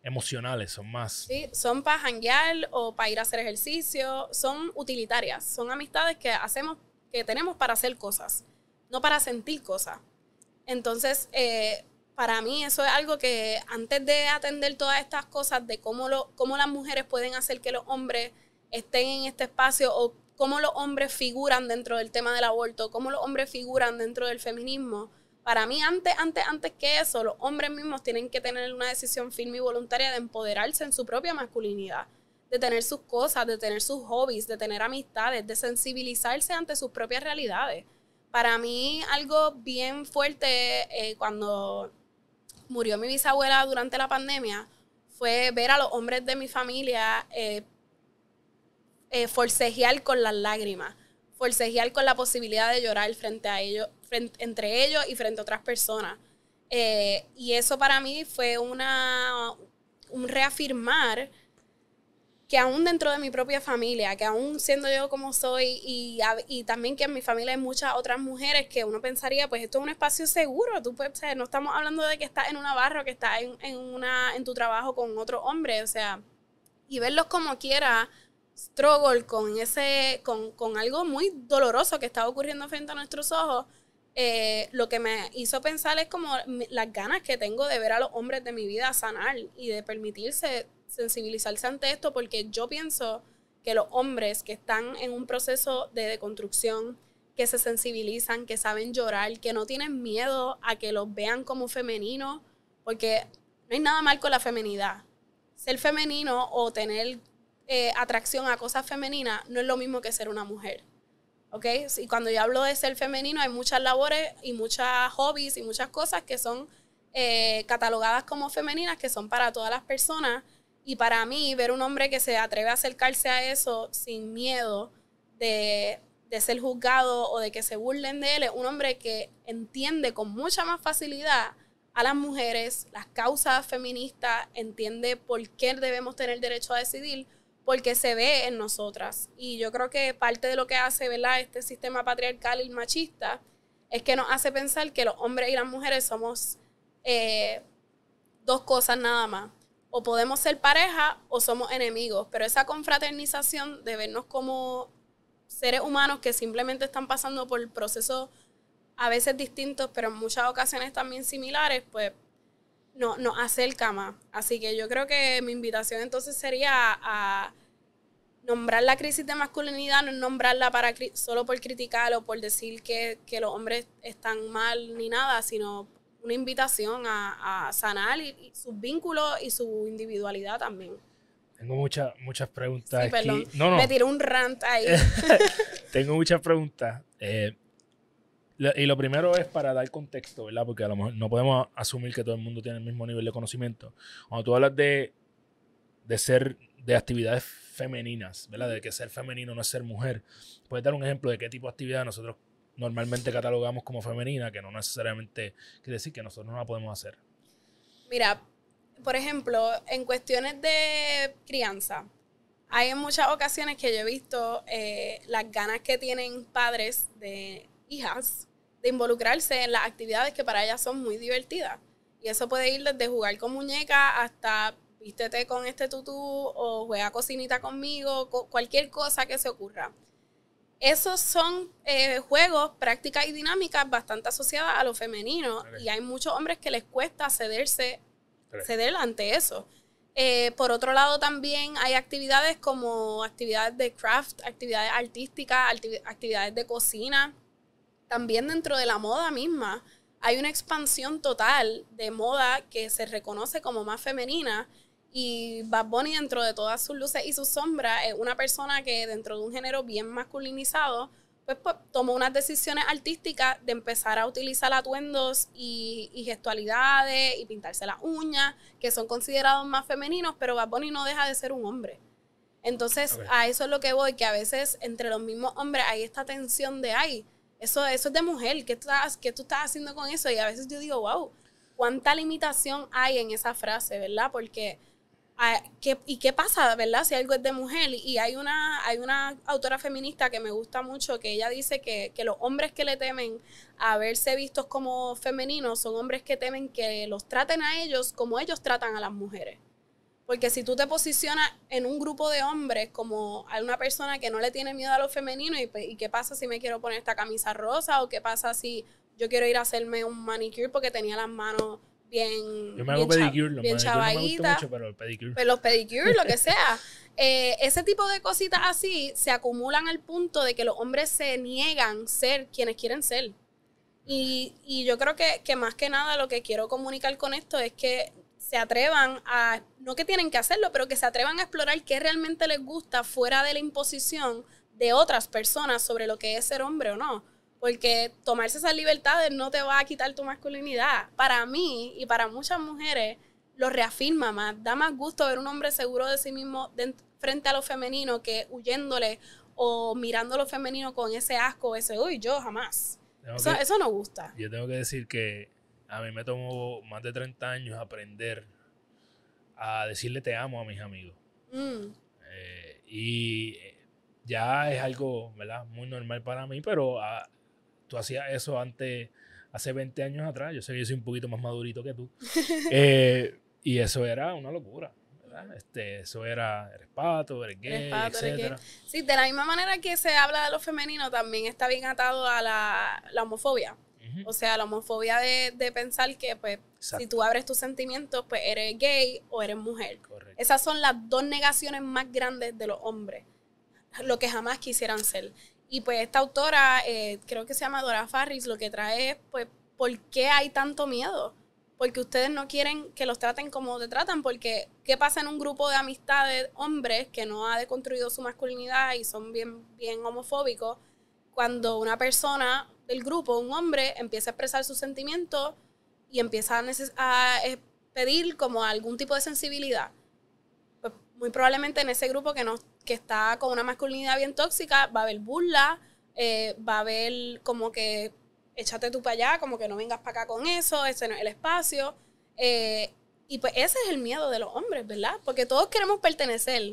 emocionales, son más. Sí, son para janguear o para ir a hacer ejercicio, son utilitarias, son amistades que hacemos, que tenemos para hacer cosas, no para sentir cosas. Entonces, eh, para mí eso es algo que antes de atender todas estas cosas de cómo, lo, cómo las mujeres pueden hacer que los hombres estén en este espacio o cómo los hombres figuran dentro del tema del aborto, cómo los hombres figuran dentro del feminismo. Para mí, antes, antes, antes que eso, los hombres mismos tienen que tener una decisión firme y voluntaria de empoderarse en su propia masculinidad, de tener sus cosas, de tener sus hobbies, de tener amistades, de sensibilizarse ante sus propias realidades. Para mí, algo bien fuerte eh, cuando murió mi bisabuela durante la pandemia fue ver a los hombres de mi familia eh, eh, forcejear con las lágrimas, forcejear con la posibilidad de llorar frente a ellos, frente, entre ellos y frente a otras personas. Eh, y eso para mí fue una, un reafirmar que aún dentro de mi propia familia, que aún siendo yo como soy y, también que en mi familia hay muchas otras mujeres que uno pensaría, pues esto es un espacio seguro, tú puedes, no estamos hablando de que estás en una barra o que estás en, una, en tu trabajo con otro hombre, o sea, y verlos como quiera con ese, con, algo muy doloroso que estaba ocurriendo frente a nuestros ojos, eh, lo que me hizo pensar es como las ganas que tengo de ver a los hombres de mi vida sanar y de permitirse sensibilizarse ante esto, porque yo pienso que los hombres que están en un proceso de deconstrucción, que se sensibilizan, que saben llorar, que no tienen miedo a que los vean como femeninos, porque no hay nada mal con la feminidad. Ser femenino o tener eh, atracción a cosas femeninas no es lo mismo que ser una mujer. ¿Ok? Y cuando yo hablo de ser femenino, hay muchas labores y muchas hobbies y muchas cosas que son eh, catalogadas como femeninas, que son para todas las personas. Y para mí, ver un hombre que se atreve a acercarse a eso sin miedo de, de ser juzgado o de que se burlen de él, es un hombre que entiende con mucha más facilidad a las mujeres, las causas feministas, entiende por qué debemos tener derecho a decidir porque se ve en nosotras. Y yo creo que parte de lo que hace ¿verdad? este sistema patriarcal y machista es que nos hace pensar que los hombres y las mujeres somos eh, dos cosas nada más. O podemos ser pareja o somos enemigos, pero esa confraternización de vernos como seres humanos que simplemente están pasando por procesos a veces distintos, pero en muchas ocasiones también similares, pues no, no, acerca cama. Así que yo creo que mi invitación entonces sería a nombrar la crisis de masculinidad, no nombrarla para solo por criticar o por decir que, los hombres están mal ni nada, sino una invitación a, sanar y, sus vínculos y su individualidad también. Tengo muchas muchas preguntas. Sí, aquí. No, no. Me tiró un rant ahí. Tengo muchas preguntas. Eh, y lo primero es para dar contexto, ¿verdad? Porque a lo mejor no podemos asumir que todo el mundo tiene el mismo nivel de conocimiento. Cuando tú hablas de, ser, de actividades femeninas, ¿verdad? De que ser femenino no es ser mujer. ¿Puedes dar un ejemplo de qué tipo de actividad nosotros normalmente catalogamos como femenina, que no necesariamente quiere decir que nosotros no la podemos hacer? Mira, por ejemplo, en cuestiones de crianza, hay en muchas ocasiones que yo he visto eh, las ganas que tienen padres de hijas de involucrarse en las actividades que para ellas son muy divertidas. Y eso puede ir desde jugar con muñecas hasta vístete con este tutú o juega cocinita conmigo, cualquier cosa que se ocurra. Esos son eh, juegos, prácticas y dinámicas bastante asociadas a lo femenino y hay muchos hombres que les cuesta cederse, ceder ante eso. Eh, por otro lado, también hay actividades como actividades de craft, actividades artísticas, actividades de cocina, también dentro de la moda misma hay una expansión total de moda que se reconoce como más femenina y Bad Bunny dentro de todas sus luces y sus sombras es una persona que dentro de un género bien masculinizado pues, pues tomó unas decisiones artísticas de empezar a utilizar atuendos y, gestualidades y pintarse las uñas que son considerados más femeninos pero Bad Bunny no deja de ser un hombre entonces a eso es lo que voy que a veces entre los mismos hombres hay esta tensión de ahí, eso, eso es de mujer. ¿Qué tú, estás, tú estás haciendo con eso? Y a veces yo digo, wow, cuánta limitación hay en esa frase, ¿verdad? Porque, ah, ¿y qué pasa, verdad? Si algo es de mujer. Y hay una, hay una autora feminista que me gusta mucho, que ella dice que, que los hombres que le temen a verse vistos como femeninos son hombres que temen que los traten a ellos como ellos tratan a las mujeres. Porque si tú te posicionas en un grupo de hombres como a una persona que no le tiene miedo a lo femenino pues, y, qué pasa si me quiero poner esta camisa rosa o qué pasa si yo quiero ir a hacerme un manicure porque tenía las manos bien Yo me hago pedicure, los no mucho, pero pedicure. Pero pues los pedicures, lo que sea. Eh, ese tipo de cositas así se acumulan al punto de que los hombres se niegan ser quienes quieren ser. Y, yo creo que, que más que nada lo que quiero comunicar con esto es que se atrevan a, no que tienen que hacerlo, pero que se atrevan a explorar qué realmente les gusta fuera de la imposición de otras personas sobre lo que es ser hombre o no. Porque tomarse esas libertades no te va a quitar tu masculinidad. Para mí y para muchas mujeres lo reafirma más, da más gusto ver un hombre seguro de sí mismo frente a lo femenino que huyéndole o mirando lo femenino con ese asco, ese, uy, yo jamás. eso no gusta. Yo tengo que decir que a mí me tomó más de 30 años aprender a decirle te amo a mis amigos. Mm. Eh, y eh, ya es algo, ¿verdad? Muy normal para mí, pero ah, tú hacías eso antes, hace 20 años atrás. Yo sé que soy un poquito más madurito que tú. Eh, y eso era una locura. Este, eso era, eres pato, eres gay, Sí, de la misma manera que se habla de lo femenino, también está bien atado a la, la homofobia. O sea, la homofobia de, pensar que, pues, si tú abres tus sentimientos, pues eres gay o eres mujer. Esas son las dos negaciones más grandes de los hombres, lo que jamás quisieran ser. Y pues esta autora, eh, creo que se llama Dora Farris, lo que trae es, pues, ¿por qué hay tanto miedo? Porque ustedes no quieren que los traten como te tratan, porque ¿qué pasa en un grupo de amistades, hombres que no ha deconstruido su masculinidad y son bien, bien homofóbicos? cuando una persona del grupo, un hombre, empieza a expresar sus sentimientos y empieza a, eh, pedir como algún tipo de sensibilidad. Pues muy probablemente en ese grupo que, no, que está con una masculinidad bien tóxica va a haber burla, eh, va a haber como que échate tú para allá, como que no vengas para acá con eso, ese no es el espacio. Eh, y pues ese es el miedo de los hombres, ¿verdad? Porque todos queremos pertenecer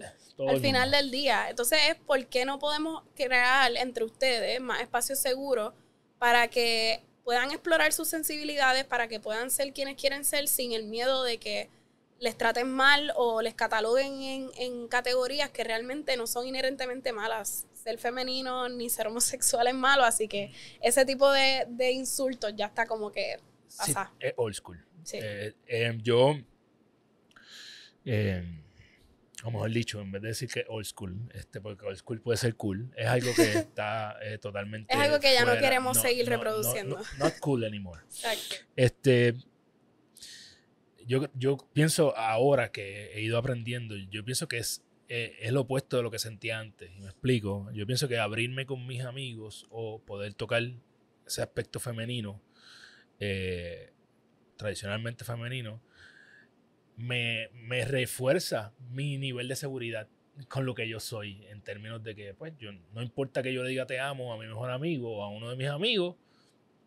al final del día. Entonces es por qué no podemos crear entre ustedes más espacios seguros para que puedan explorar sus sensibilidades, para que puedan ser quienes quieren ser sin el miedo de que les traten mal o les cataloguen en, categorías que realmente no son inherentemente malas. Ser femenino ni ser homosexual es malo, así que ese tipo de, insultos ya está como que pasa. Sí, old school. Eh, eh, yo... Eh, o mejor dicho, en vez de decir que old school, este, porque old school puede ser cool, es algo que está eh, totalmente. es algo que ya no queremos seguir reproduciendo. No, not cool anymore. Este, yo, pienso ahora que he ido aprendiendo, yo pienso que es, eh, es lo opuesto de lo que sentía antes. Y me explico. Yo pienso que abrirme con mis amigos o poder tocar ese aspecto femenino, eh, tradicionalmente femenino, me, refuerza mi nivel de seguridad con lo que yo soy, en términos de que, pues, yo, no importa que yo le diga te amo a mi mejor amigo o a uno de mis amigos,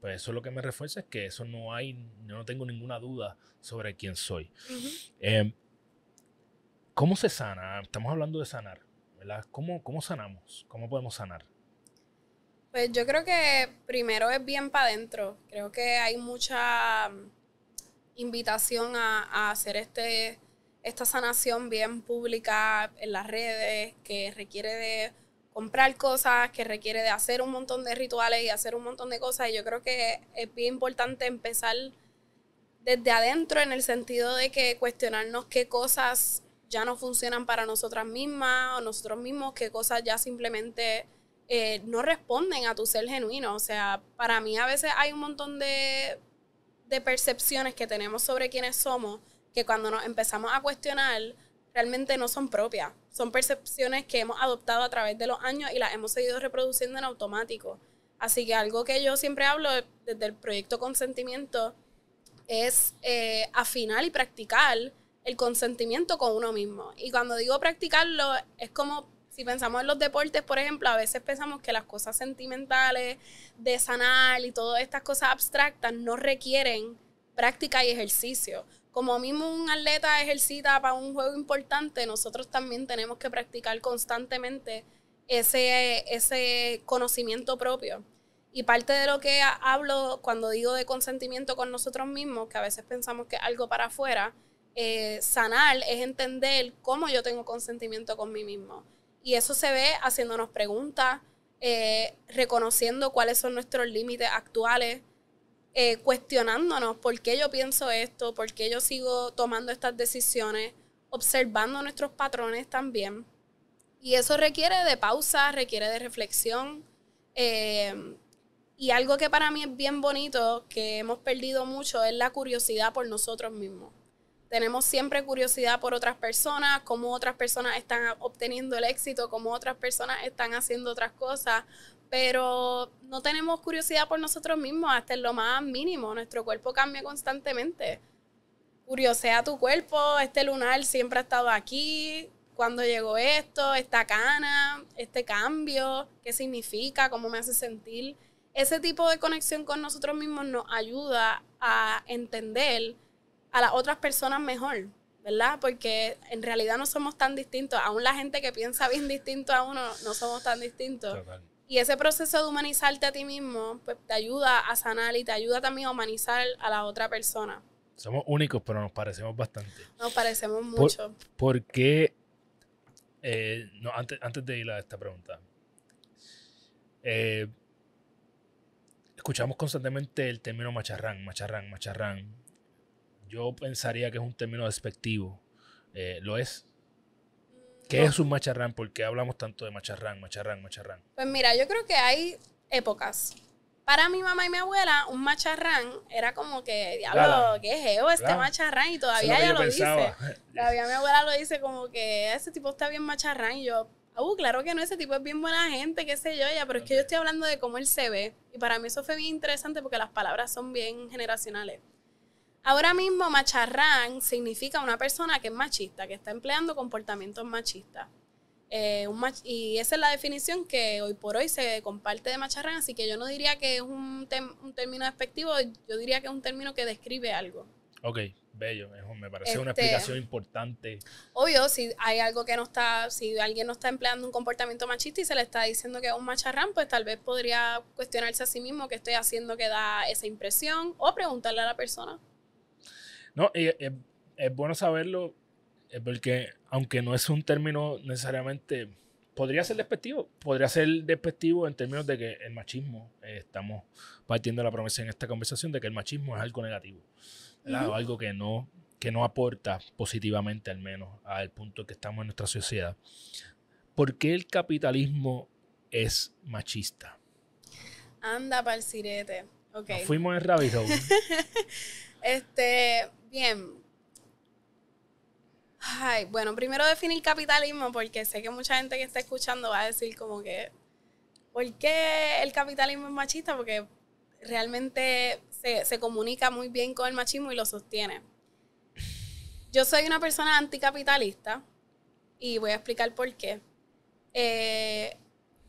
pues eso es lo que me refuerza es que eso no hay, yo no tengo ninguna duda sobre quién soy. Em, ¿Cómo se sana? Estamos hablando de sanar, ¿verdad? ¿Cómo, ¿Cómo sanamos? ¿Cómo podemos sanar? Pues yo creo que primero es bien para adentro. Creo que hay mucha invitación a, hacer este, esta sanación bien pública en las redes, que requiere de comprar cosas, que requiere de hacer un montón de rituales y hacer un montón de cosas. Y yo creo que es bien importante empezar desde adentro en el sentido de que cuestionarnos qué cosas ya no funcionan para nosotras mismas o nosotros mismos, qué cosas ya simplemente eh, no responden a tu ser genuino. O sea, para mí a veces hay un montón de de percepciones que tenemos sobre quiénes somos que cuando nos empezamos a cuestionar realmente no son propias. Son percepciones que hemos adoptado a través de los años y las hemos seguido reproduciendo en automático. Así que algo que yo siempre hablo desde el proyecto consentimiento es eh, afinar y practicar el consentimiento con uno mismo. Y cuando digo practicarlo, es como si pensamos en los deportes, por ejemplo, a veces pensamos que las cosas sentimentales, de sanar y todas estas cosas abstractas no requieren práctica y ejercicio. Como mismo un atleta ejercita para un juego importante, nosotros también tenemos que practicar constantemente ese, conocimiento propio. Y parte de lo que hablo cuando digo de consentimiento con nosotros mismos, que a veces pensamos que algo para afuera, eh, sanar es entender cómo yo tengo consentimiento con mí mismo. Y eso se ve haciéndonos preguntas, eh, reconociendo cuáles son nuestros límites actuales, eh, cuestionándonos por qué yo pienso esto, por qué yo sigo tomando estas decisiones, observando nuestros patrones también. Y eso requiere de pausa, requiere de reflexión. Eh, y algo que para mí es bien bonito, que hemos perdido mucho, es la curiosidad por nosotros mismos tenemos siempre curiosidad por otras personas, cómo otras personas están obteniendo el éxito, cómo otras personas están haciendo otras cosas, pero no tenemos curiosidad por nosotros mismos hasta en lo más mínimo. Nuestro cuerpo cambia constantemente. Curiosea tu cuerpo, este lunar siempre ha estado aquí, cuando llegó esto, esta cana, este cambio, qué significa, cómo me hace sentir. Ese tipo de conexión con nosotros mismos nos ayuda a entender a las otras personas mejor, ¿verdad? Porque en realidad no somos tan distintos. Aún la gente que piensa bien distinto a uno, no somos tan distintos. Y ese proceso de humanizarte a ti mismo, pues te ayuda a sanar y te ayuda también a humanizar a la otra persona. Somos únicos, pero nos parecemos bastante. Nos parecemos mucho. ¿Por, qué? Eh, no, antes, antes de ir a esta pregunta. Eh, escuchamos constantemente el término macharrán, macharrán, macharrán yo pensaría que es un término despectivo. Eh, ¿Lo es? ¿Qué es un macharrán? ¿Por qué hablamos tanto de macharrán, macharrán, macharrán? Pues mira, yo creo que hay épocas. Para mi mamá y mi abuela, un macharrán era como que, diablo, qué geo este macharrán. Y todavía ella lo dice. Todavía mi abuela lo dice como que ese tipo está bien macharrán. Y yo, uh, claro que no, ese tipo es bien buena gente, qué sé yo, ya, pero es que yo estoy hablando de cómo él se ve. Y para mí eso fue bien interesante porque las palabras son bien generacionales. Ahora mismo macharrán significa una persona que es machista, que está empleando comportamientos machistas. Eh, y esa es la definición que hoy por hoy se comparte de macharrán, así que yo no diría que es un, término despectivo, yo diría que es un término que describe algo. Ok, bello, me parece una este, explicación importante. Obvio, si hay algo que no está, si alguien no está empleando un comportamiento machista y se le está diciendo que es un macharrán, pues tal vez podría cuestionarse a sí mismo qué estoy haciendo que da esa impresión o preguntarle a la persona. No, es, eh, es bueno saberlo eh, porque aunque no es un término necesariamente, podría ser despectivo, podría ser despectivo en términos de que el machismo, eh, estamos partiendo la promesa en esta conversación de que el machismo es algo negativo, algo que no, que no aporta positivamente al menos al punto que estamos en nuestra sociedad. ¿Por qué el capitalismo es machista? Anda, parcirete. Okay. fuimos en rabbit hole. este, Bien. Ay, bueno, primero definir capitalismo porque sé que mucha gente que está escuchando va a decir como que, ¿por qué el capitalismo es machista? Porque realmente se, comunica muy bien con el machismo y lo sostiene. Yo soy una persona anticapitalista y voy a explicar por qué. Eh,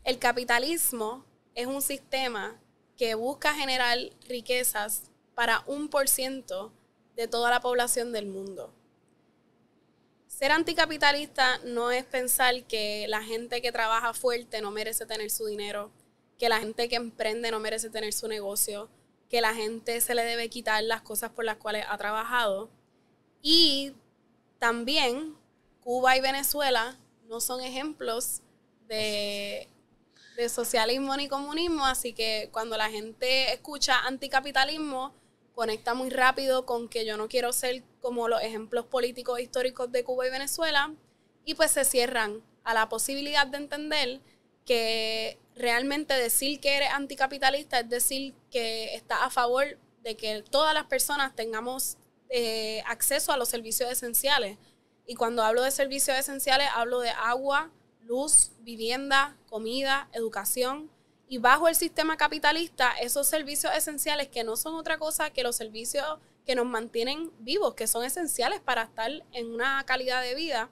el capitalismo es un sistema que busca generar riquezas para un por ciento de toda la población del mundo. Ser anticapitalista no es pensar que la gente que trabaja fuerte no merece tener su dinero, que la gente que emprende no merece tener su negocio, que la gente se le debe quitar las cosas por las cuales ha trabajado. Y también Cuba y Venezuela no son ejemplos de, de socialismo ni comunismo, así que cuando la gente escucha anticapitalismo, conecta muy rápido con que yo no quiero ser como los ejemplos políticos históricos de Cuba y Venezuela, y pues se cierran a la posibilidad de entender que realmente decir que eres anticapitalista es decir que está a favor de que todas las personas tengamos eh, acceso a los servicios esenciales. Y cuando hablo de servicios esenciales, hablo de agua, luz, vivienda, comida, educación, y bajo el sistema capitalista, esos servicios esenciales que no son otra cosa que los servicios que nos mantienen vivos, que son esenciales para estar en una calidad de vida,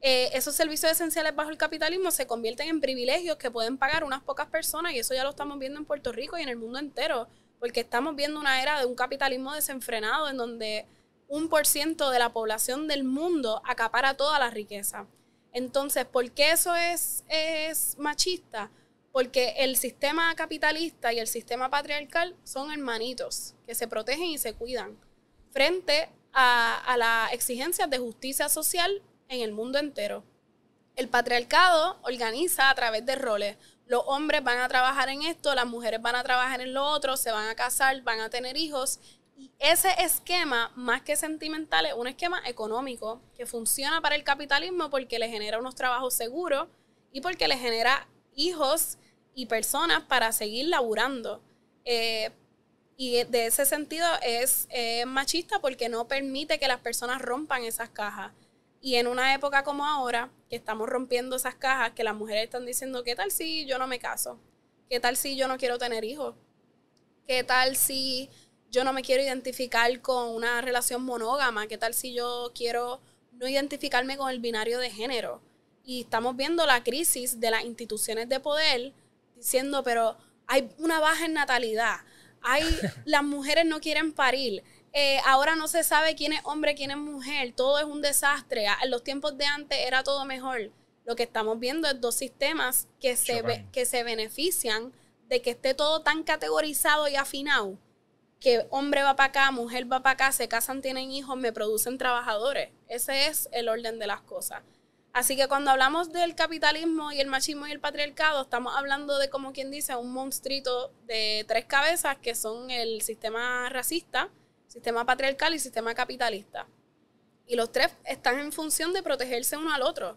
eh, esos servicios esenciales bajo el capitalismo se convierten en privilegios que pueden pagar unas pocas personas y eso ya lo estamos viendo en Puerto Rico y en el mundo entero, porque estamos viendo una era de un capitalismo desenfrenado en donde un por ciento de la población del mundo acapara toda la riqueza. Entonces, ¿por qué eso es machista? Porque el sistema capitalista y el sistema patriarcal son hermanitos que se protegen y se cuidan frente a, las exigencias de justicia social en el mundo entero. El patriarcado organiza a través de roles. Los hombres van a trabajar en esto, las mujeres van a trabajar en lo otro, se van a casar, van a tener hijos. Y ese esquema, más que sentimental, es un esquema económico que funciona para el capitalismo porque le genera unos trabajos seguros y porque le genera hijos y personas para seguir laburando. Eh, y de ese sentido es machista porque no permite que las personas rompan esas cajas. Y en una época como ahora, que estamos rompiendo esas cajas, que las mujeres están diciendo, ¿qué tal si yo no me caso? ¿Qué tal si yo no quiero tener hijos? ¿Qué tal si yo no me quiero identificar con una relación monógama? ¿Qué tal si yo quiero no identificarme con el binario de género? Y estamos viendo la crisis de las instituciones de poder diciendo, pero hay una baja en natalidad, hay, las mujeres no quieren parir, eh, ahora no se sabe quién es hombre, quién es mujer, todo es un desastre, en los tiempos de antes era todo mejor. Lo que estamos viendo es dos sistemas que se, que se benefician de que esté todo tan categorizado y afinado, que hombre va para acá, mujer va para acá, se casan, tienen hijos, me producen trabajadores. Ese es el orden de las cosas. Así que cuando hablamos del capitalismo y el machismo y el patriarcado, estamos hablando de, como quien dice, un monstrito de tres cabezas que son el sistema racista, sistema patriarcal y sistema capitalista. Y los tres están en función de protegerse uno al otro.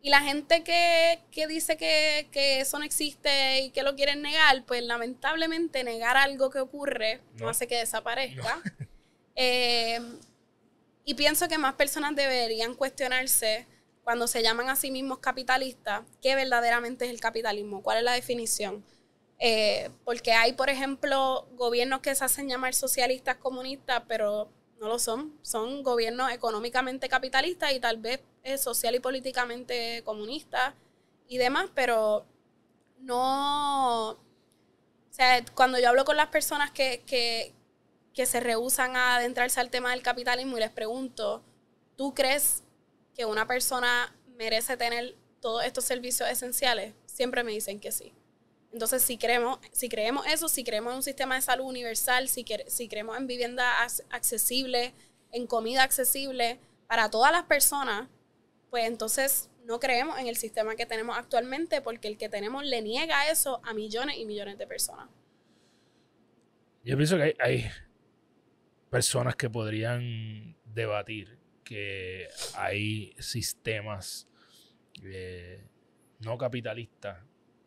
Y la gente que, dice que, eso no existe y que lo quieren negar, pues lamentablemente negar algo que ocurre no, hace que desaparezca. Eh, y pienso que más personas deberían cuestionarse cuando se llaman a sí mismos capitalistas, ¿qué verdaderamente es el capitalismo? ¿Cuál es la definición? Eh, porque hay, por ejemplo, gobiernos que se hacen llamar socialistas comunistas, pero no lo son. Son gobiernos económicamente capitalistas y tal vez eh, social y políticamente comunistas y demás, pero no... O sea, cuando yo hablo con las personas que, que, que se rehusan a adentrarse al tema del capitalismo y les pregunto, ¿tú crees que una persona merece tener todos estos servicios esenciales? Siempre me dicen que sí. Entonces, si creemos, si creemos eso, si creemos en un sistema de salud universal, si, si creemos en vivienda accesible, en comida accesible para todas las personas, pues entonces no creemos en el sistema que tenemos actualmente porque el que tenemos le niega eso a millones y millones de personas. Yo pienso que hay personas que podrían debatir que hay sistemas eh, no capitalistas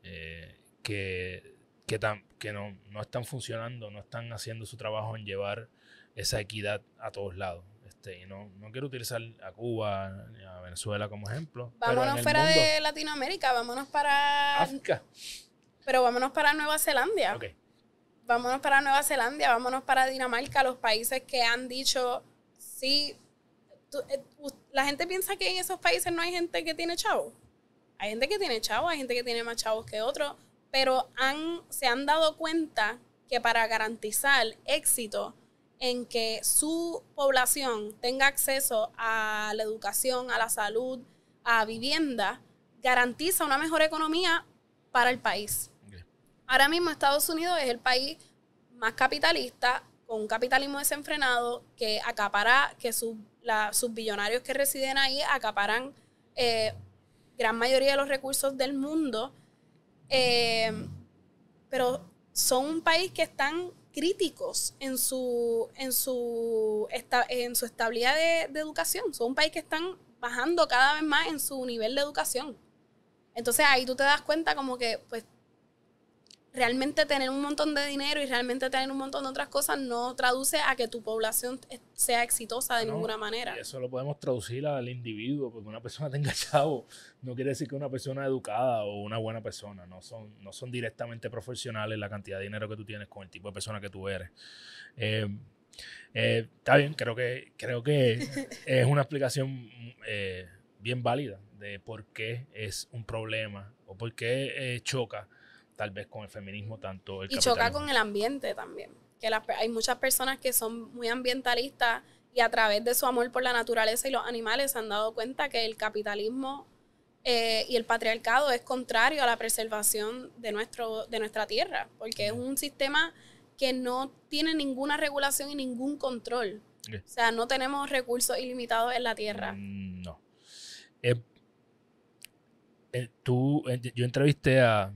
eh, que, que, que no, están funcionando, no están haciendo su trabajo en llevar esa equidad a todos lados. Este, y no, quiero utilizar a Cuba ni a Venezuela como ejemplo. Vámonos fuera de Latinoamérica, vámonos para... África. Pero vámonos para Nueva Zelanda. Vámonos para Nueva Zelanda, vámonos para Dinamarca, los países que han dicho sí eh, la gente piensa que en esos países no hay gente que tiene chavos. Hay gente que tiene chavos, hay gente que tiene más chavos que otros, pero han, se han dado cuenta que para garantizar éxito en que su población tenga acceso a la educación, a la salud, a vivienda, garantiza una mejor economía para el país. Ahora mismo Estados Unidos es el país más capitalista, con un capitalismo desenfrenado que acapara, que su la, sus que residen ahí acaparan eh, gran mayoría de los recursos del mundo, eh, pero son un país que están críticos en su, en su, en su estabilidad de, educación, son un país que están bajando cada vez más en su nivel de educación. Entonces ahí tú te das cuenta como que pues realmente tener un montón de dinero y realmente tener un montón de otras cosas no traduce a que tu población sea exitosa de ninguna manera. Eso lo podemos traducir al individuo, porque una persona tenga chavo no quiere decir que una persona educada o una buena persona, no son, no son directamente profesionales la cantidad de dinero que tú tienes con el tipo de persona que tú eres. Eh, eh, está bien, creo que, creo que es una explicación eh, bien válida de por qué es un problema o por qué choca tal vez con el feminismo, tanto el Y choca con el ambiente también, que hay muchas personas que son muy ambientalistas y a través de su amor por la naturaleza y los animales se han dado cuenta que el capitalismo eh, y el patriarcado es contrario a la preservación de, nuestro, de nuestra tierra, porque es un sistema que no tiene ninguna regulación y ningún control. O sea, no tenemos recursos ilimitados en la tierra. Mm, no. Eh, eh, tú, yo entrevisté a,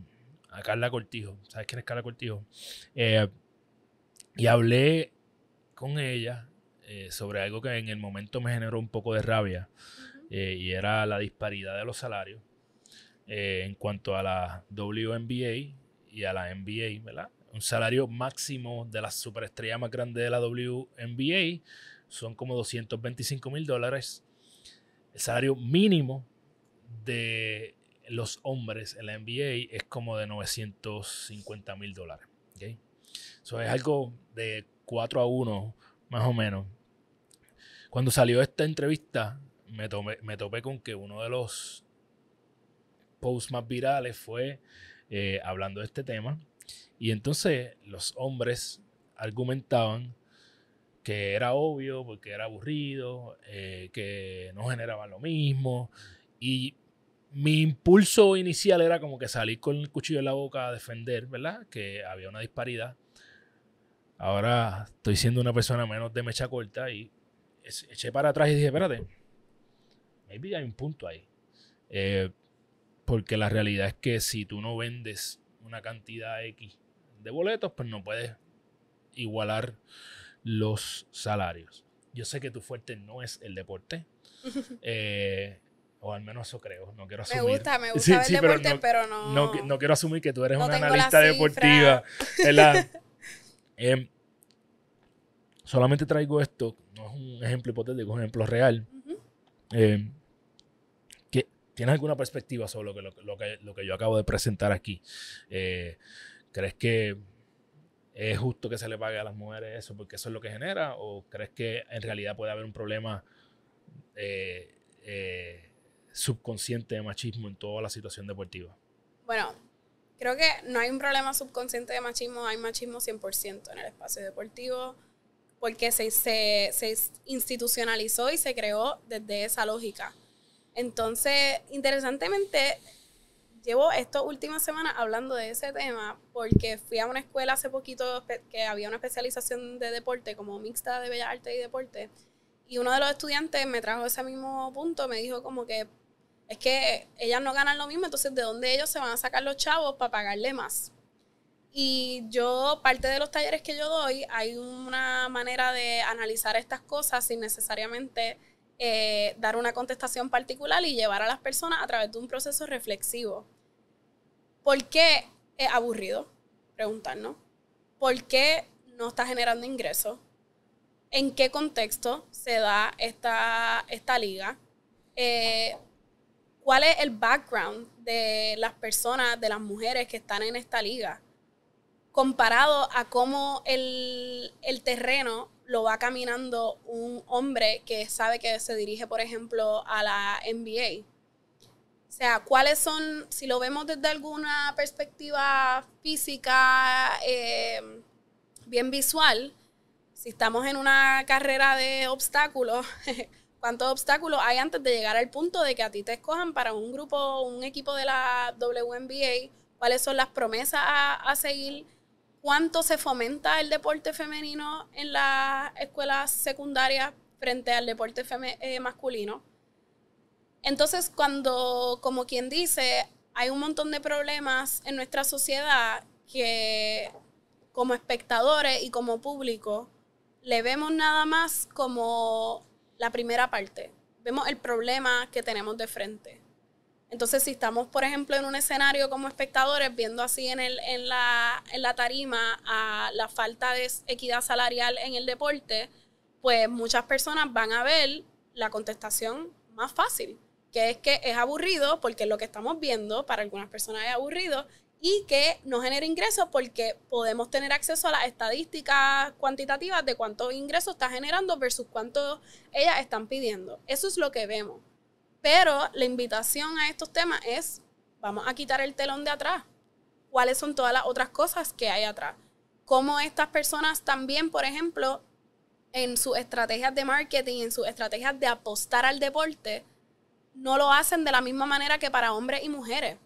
a Carla Cortijo. ¿Sabes quién es Carla Cortijo? Eh, y hablé con ella eh, sobre algo que en el momento me generó un poco de rabia eh, y era la disparidad de los salarios en cuanto a la WNBA y a la NBA, ¿verdad? Un salario máximo de la superestrella más grande de la WNBA son como 225 mil dólares. El salario mínimo de los hombres en la NBA es como de 950 mil dólares. Eso es algo de 4 a 1, más o menos. Cuando salió esta entrevista, me, me topé con que uno de los posts más virales fue eh, hablando de este tema. Y entonces los hombres argumentaban que era obvio, porque era aburrido, eh, que no generaba lo mismo. Y mi impulso inicial era como que salir con el cuchillo en la boca a defender, ¿verdad? Que había una disparidad. Ahora estoy siendo una persona menos de mecha corta y eché para atrás y dije, espérate, maybe hay un punto ahí. Eh, porque la realidad es que si tú no vendes una cantidad X de boletos, pues no puedes igualar los salarios. Yo sé que tu fuerte no es el deporte. Eh, o al menos eso creo. No quiero asumir. Me gusta, me gusta ver deporte, pero, no, no, quiero asumir que tú eres una analista deportiva. Em, solamente traigo esto, no es un ejemplo hipotético, es un ejemplo real. Em, ¿Tienes alguna perspectiva sobre lo que, yo acabo de presentar aquí? Eh, ¿Crees que es justo que se le pague a las mujeres eso porque eso es lo que genera? ¿O crees que en realidad puede haber un problema eh, eh, subconsciente de machismo en toda la situación deportiva? Bueno, creo que no hay un problema subconsciente de machismo, hay machismo 100% en el espacio deportivo, porque se, se, institucionalizó y se creó desde esa lógica. Entonces, interesantemente, llevo estas últimas semanas hablando de ese tema, porque fui a una escuela hace poquito que había una especialización de deporte, como mixta de bellas artes y deporte, y uno de los estudiantes me trajo ese mismo punto, me dijo como que es que ellas no ganan lo mismo, entonces ¿de dónde ellos se van a sacar los chavos para pagarle más? Y yo, parte de los talleres que yo doy, hay una manera de analizar estas cosas sin necesariamente eh, dar una contestación particular y llevar a las personas a través de un proceso reflexivo. ¿Por qué es aburrido? Preguntarnos. ¿Por qué no está generando ingresos? ¿En qué contexto se da esta, esta liga? Eh, cuál es el background de las personas, de las mujeres que están en esta liga, comparado a cómo el, el terreno lo va caminando un hombre que sabe que se dirige, por ejemplo, a la NBA. O sea, ¿cuáles son, si lo vemos desde alguna perspectiva física, eh, bien visual, si estamos en una carrera de obstáculos, cuántos obstáculos hay antes de llegar al punto de que a ti te escojan para un grupo, un equipo de la WNBA, cuáles son las promesas a, seguir, cuánto se fomenta el deporte femenino en las escuelas secundarias frente al deporte eh, masculino. Entonces, cuando, como quien dice, hay un montón de problemas en nuestra sociedad que como espectadores y como público le vemos nada más como la primera parte. Vemos el problema que tenemos de frente. Entonces, si estamos, por ejemplo, en un escenario como espectadores, viendo así en, el, en, la, la tarima a la falta de equidad salarial en el deporte, pues muchas personas van a ver la contestación más fácil, que es que es aburrido, porque lo que estamos viendo para algunas personas es aburrido, y que no genere ingresos porque podemos tener acceso a las estadísticas cuantitativas de cuántos ingresos está generando versus cuánto ellas están pidiendo. Eso es lo que vemos. Pero la invitación a estos temas es, vamos a quitar el telón de atrás. ¿Cuáles son todas las otras cosas que hay atrás? ¿Cómo estas personas también, por ejemplo, en sus estrategias de marketing, en sus estrategias de apostar al deporte, no lo hacen de la misma manera que para hombres y mujeres?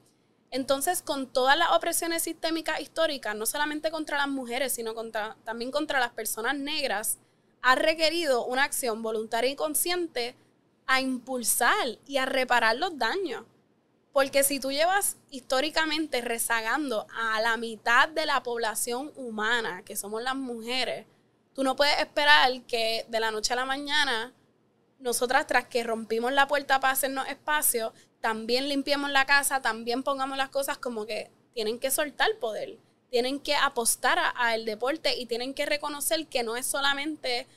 Entonces, con todas las opresiones sistémicas históricas, no solamente contra las mujeres, sino también contra las personas negras, ha requerido una acción voluntaria y consciente a impulsar y a reparar los daños. Porque si tú llevas históricamente rezagando a la mitad de la población humana, que somos las mujeres, tú no puedes esperar que de la noche a la mañana, nosotras tras que rompimos la puerta para hacernos espacio, también limpiemos la casa, también pongamos las cosas como que tienen que soltar poder, tienen que apostar al deporte y tienen que reconocer que no es solamente,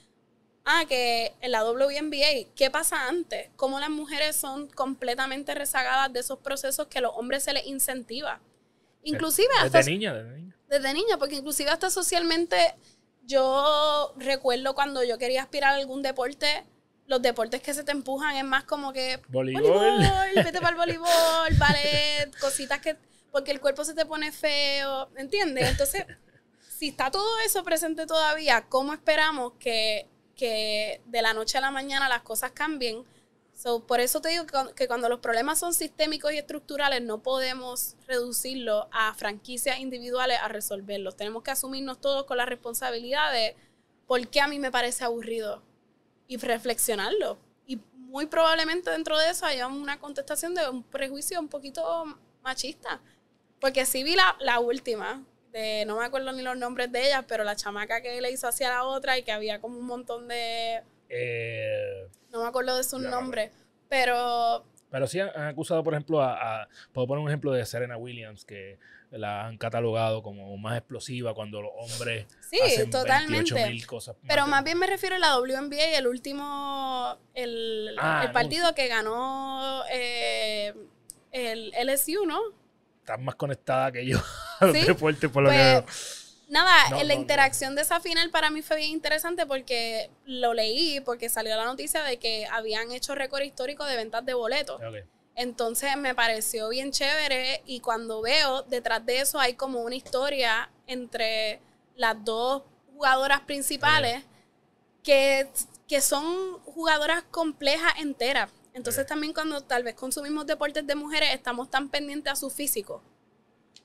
ah, que en la WNBA, ¿qué pasa antes? Cómo las mujeres son completamente rezagadas de esos procesos que a los hombres se les incentiva. Inclusive hasta... Desde niña, desde niña. Desde niña, porque inclusive hasta socialmente yo recuerdo cuando yo quería aspirar a algún deporte, los deportes que se te empujan es más como que voleibol, vete para el voleibol, ballet, cositas que porque el cuerpo se te pone feo, ¿entiendes? Entonces, si está todo eso presente todavía, ¿cómo esperamos que, que de la noche a la mañana las cosas cambien? por eso te digo que, cuando los problemas son sistémicos y estructurales, no podemos reducirlo a franquicias individuales a resolverlos. Tenemos que asumirnos todos con la responsabilidad de por qué a mí me parece aburrido y reflexionarlo. Y muy probablemente dentro de eso haya una contestación de un prejuicio un poquito machista. Porque sí vi la, la última, de, no me acuerdo ni los nombres de ellas, pero la chamaca que le hizo hacia la otra y que había como un montón de... Eh, no me acuerdo de su nombre, pero... Pero sí han acusado, por ejemplo, a, a, Puedo poner un ejemplo de Serena Williams, que la han catalogado como más explosiva cuando los hombres sí, totalmente. cosas. Pero más bien me refiero a la WNBA y el último, el, ah, partido que ganó eh, el LSU, ¿no? Estás más conectada que yo a por lo pues, Nada, la interacción de esa final para mí fue bien interesante porque lo leí, porque salió la noticia de que habían hecho récord histórico de ventas de boletos. Entonces me pareció bien chévere y cuando veo, detrás de eso hay como una historia entre las dos jugadoras principales que, son jugadoras complejas enteras. Entonces también cuando tal vez consumimos deportes de mujeres estamos tan pendientes a su físico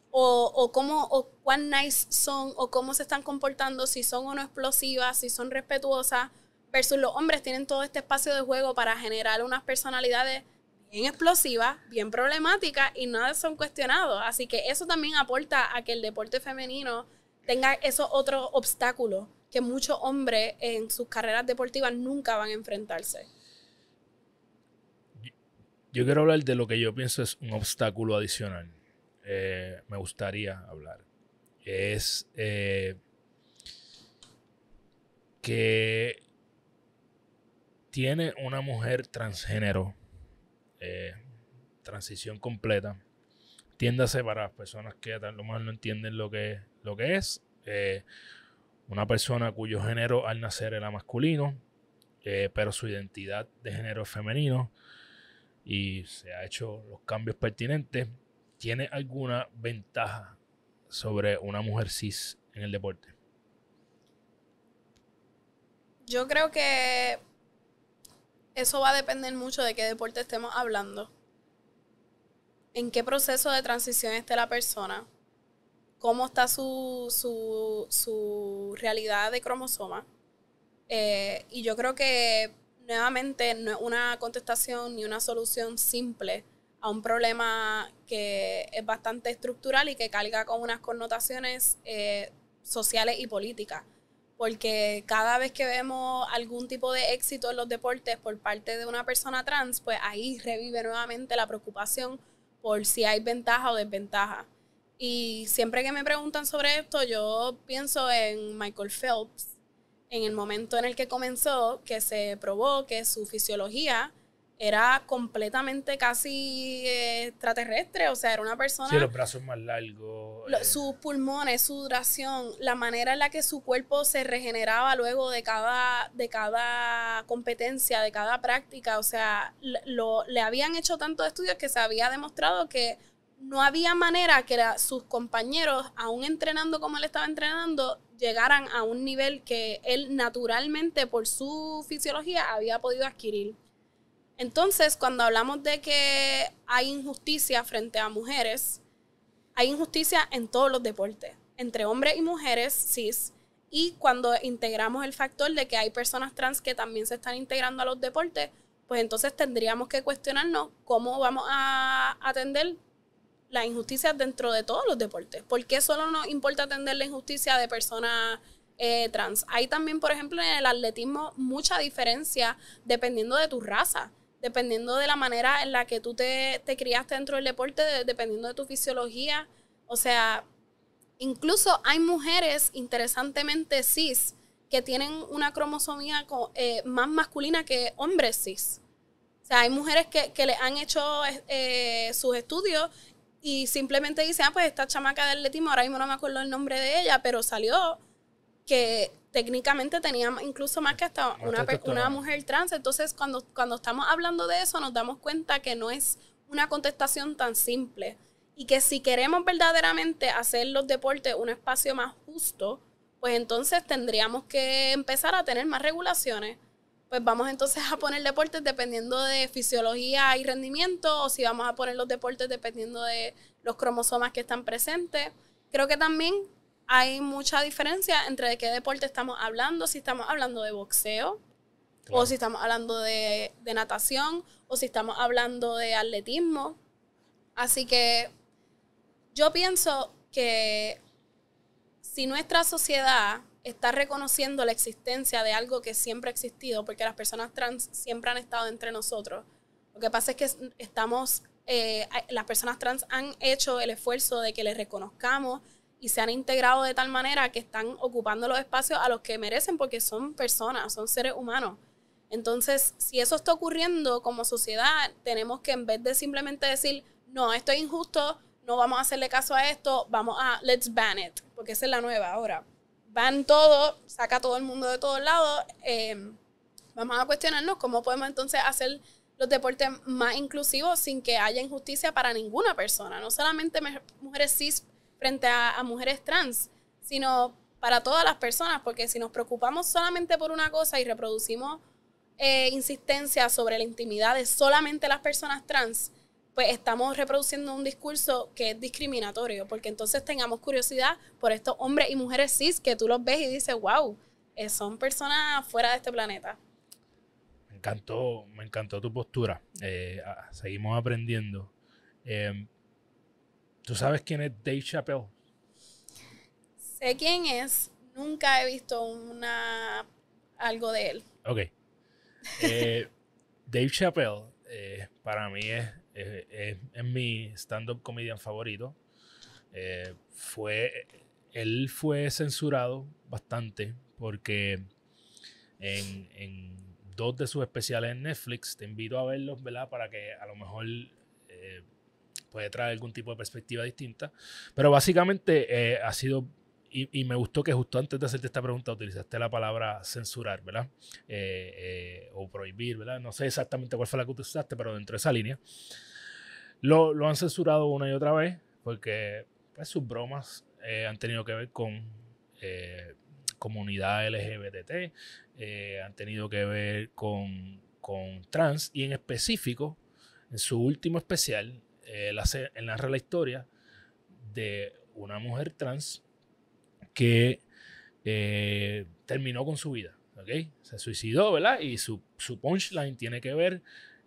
o, cómo o cuán nice son o cómo se están comportando, si son o no explosivas, si son respetuosas, versus los hombres tienen todo este espacio de juego para generar unas personalidades bien explosiva, bien problemática y nada son cuestionados. Así que eso también aporta a que el deporte femenino tenga esos otros obstáculos que muchos hombres en sus carreras deportivas nunca van a enfrentarse. Yo quiero hablar de lo que yo pienso es un obstáculo adicional. Eh, me gustaría hablar. Es eh, que tiene una mujer transgénero eh, transición completa. Tiéndase para las personas que a lo mejor no entienden lo que, lo que es. Eh, una persona cuyo género al nacer era masculino, eh, pero su identidad de género es femenino y se ha hecho los cambios pertinentes. ¿Tiene alguna ventaja sobre una mujer cis en el deporte? Yo creo que eso va a depender mucho de qué deporte estemos hablando. En qué proceso de transición esté la persona. Cómo está su, su, realidad de cromosoma. Eh, y yo creo que nuevamente no es una contestación ni una solución simple a un problema que es bastante estructural y que carga con unas connotaciones eh, sociales y políticas porque cada vez que vemos algún tipo de éxito en los deportes por parte de una persona trans, pues ahí revive nuevamente la preocupación por si hay ventaja o desventaja. Y siempre que me preguntan sobre esto, yo pienso en Michael Phelps, en el momento en el que comenzó, que se probó que su fisiología era completamente casi eh, extraterrestre, o sea, era una persona... Sí, los brazos más largos. Eh. Sus pulmones, su duración, la manera en la que su cuerpo se regeneraba luego de cada, de cada competencia, de cada práctica, o sea, lo, le habían hecho tantos estudios que se había demostrado que no había manera que sus compañeros, aún entrenando como él estaba entrenando, llegaran a un nivel que él naturalmente por su fisiología había podido adquirir. Entonces, cuando hablamos de que hay injusticia frente a mujeres, hay injusticia en todos los deportes, entre hombres y mujeres cis, y cuando integramos el factor de que hay personas trans que también se están integrando a los deportes, pues entonces tendríamos que cuestionarnos cómo vamos a atender la injusticia dentro de todos los deportes. ¿Por qué solo nos importa atender la injusticia de personas eh, trans? Hay también, por ejemplo, en el atletismo mucha diferencia dependiendo de tu raza dependiendo de la manera en la que tú te, criaste dentro del deporte, dependiendo de tu fisiología. O sea, incluso hay mujeres, interesantemente cis, que tienen una cromosomía eh, más masculina que hombres cis. O sea, hay mujeres que, le han hecho eh, sus estudios y simplemente dicen, ah, pues esta chamaca del letimo, ahora mismo no me acuerdo el nombre de ella, pero salió que técnicamente tenía incluso más que hasta una, mujer trans. Entonces, cuando, cuando estamos hablando de eso, nos damos cuenta que no es una contestación tan simple y que si queremos verdaderamente hacer los deportes un espacio más justo, pues entonces tendríamos que empezar a tener más regulaciones. Pues vamos entonces a poner deportes dependiendo de fisiología y rendimiento, o si vamos a poner los deportes dependiendo de los cromosomas que están presentes. Creo que también hay mucha diferencia entre de qué deporte estamos hablando, si estamos hablando de boxeo, o si estamos hablando de, natación, o si estamos hablando de atletismo. Así que yo pienso que si nuestra sociedad está reconociendo la existencia de algo que siempre ha existido, porque las personas trans siempre han estado entre nosotros, lo que pasa es que estamos, eh, las personas trans han hecho el esfuerzo de que les reconozcamos, y se han integrado de tal manera que están ocupando los espacios a los que merecen porque son personas, son seres humanos. Entonces, si eso está ocurriendo como sociedad, tenemos que en vez de simplemente decir, no, esto es injusto, no vamos a hacerle caso a esto, vamos a, let's ban it, porque esa es la nueva ahora. Ban todo, saca todo el mundo de todos lados, em, vamos a cuestionarnos cómo podemos entonces hacer los deportes más inclusivos sin que haya injusticia para ninguna persona, no solamente mujeres cis frente a, mujeres trans, sino para todas las personas, porque si nos preocupamos solamente por una cosa y reproducimos eh, insistencia sobre la intimidad de solamente las personas trans, pues estamos reproduciendo un discurso que es discriminatorio, porque entonces tengamos curiosidad por estos hombres y mujeres cis que tú los ves y dices, wow, eh, son personas fuera de este planeta. Me encantó, me encantó tu postura. Eh, seguimos aprendiendo. Em, ¿Tú sabes quién es Dave Chappelle? Sé quién es. Nunca he visto una algo de él. Ok. Eh, Dave Chappelle eh, para mí es, es, mi stand-up comedian favorito. Eh, fue, él fue censurado bastante porque en, en, dos de sus especiales en Netflix, te invito a verlos, ¿verdad? Para que a lo mejor eh, puede traer algún tipo de perspectiva distinta. Pero básicamente eh, ha sido y, me gustó que justo antes de hacerte esta pregunta utilizaste la palabra censurar, ¿verdad? Eh, eh, o prohibir, ¿verdad? No sé exactamente cuál fue la que utilizaste, pero dentro de esa línea. Lo, lo han censurado una y otra vez porque pues, sus bromas han tenido que ver con comunidad LGBT, han tenido que ver con, con trans y en específico, en su último especial, eh, en él narra la historia de una mujer trans que eh, terminó con su vida, ¿ok? Se suicidó, ¿verdad? Y su, su punchline tiene que ver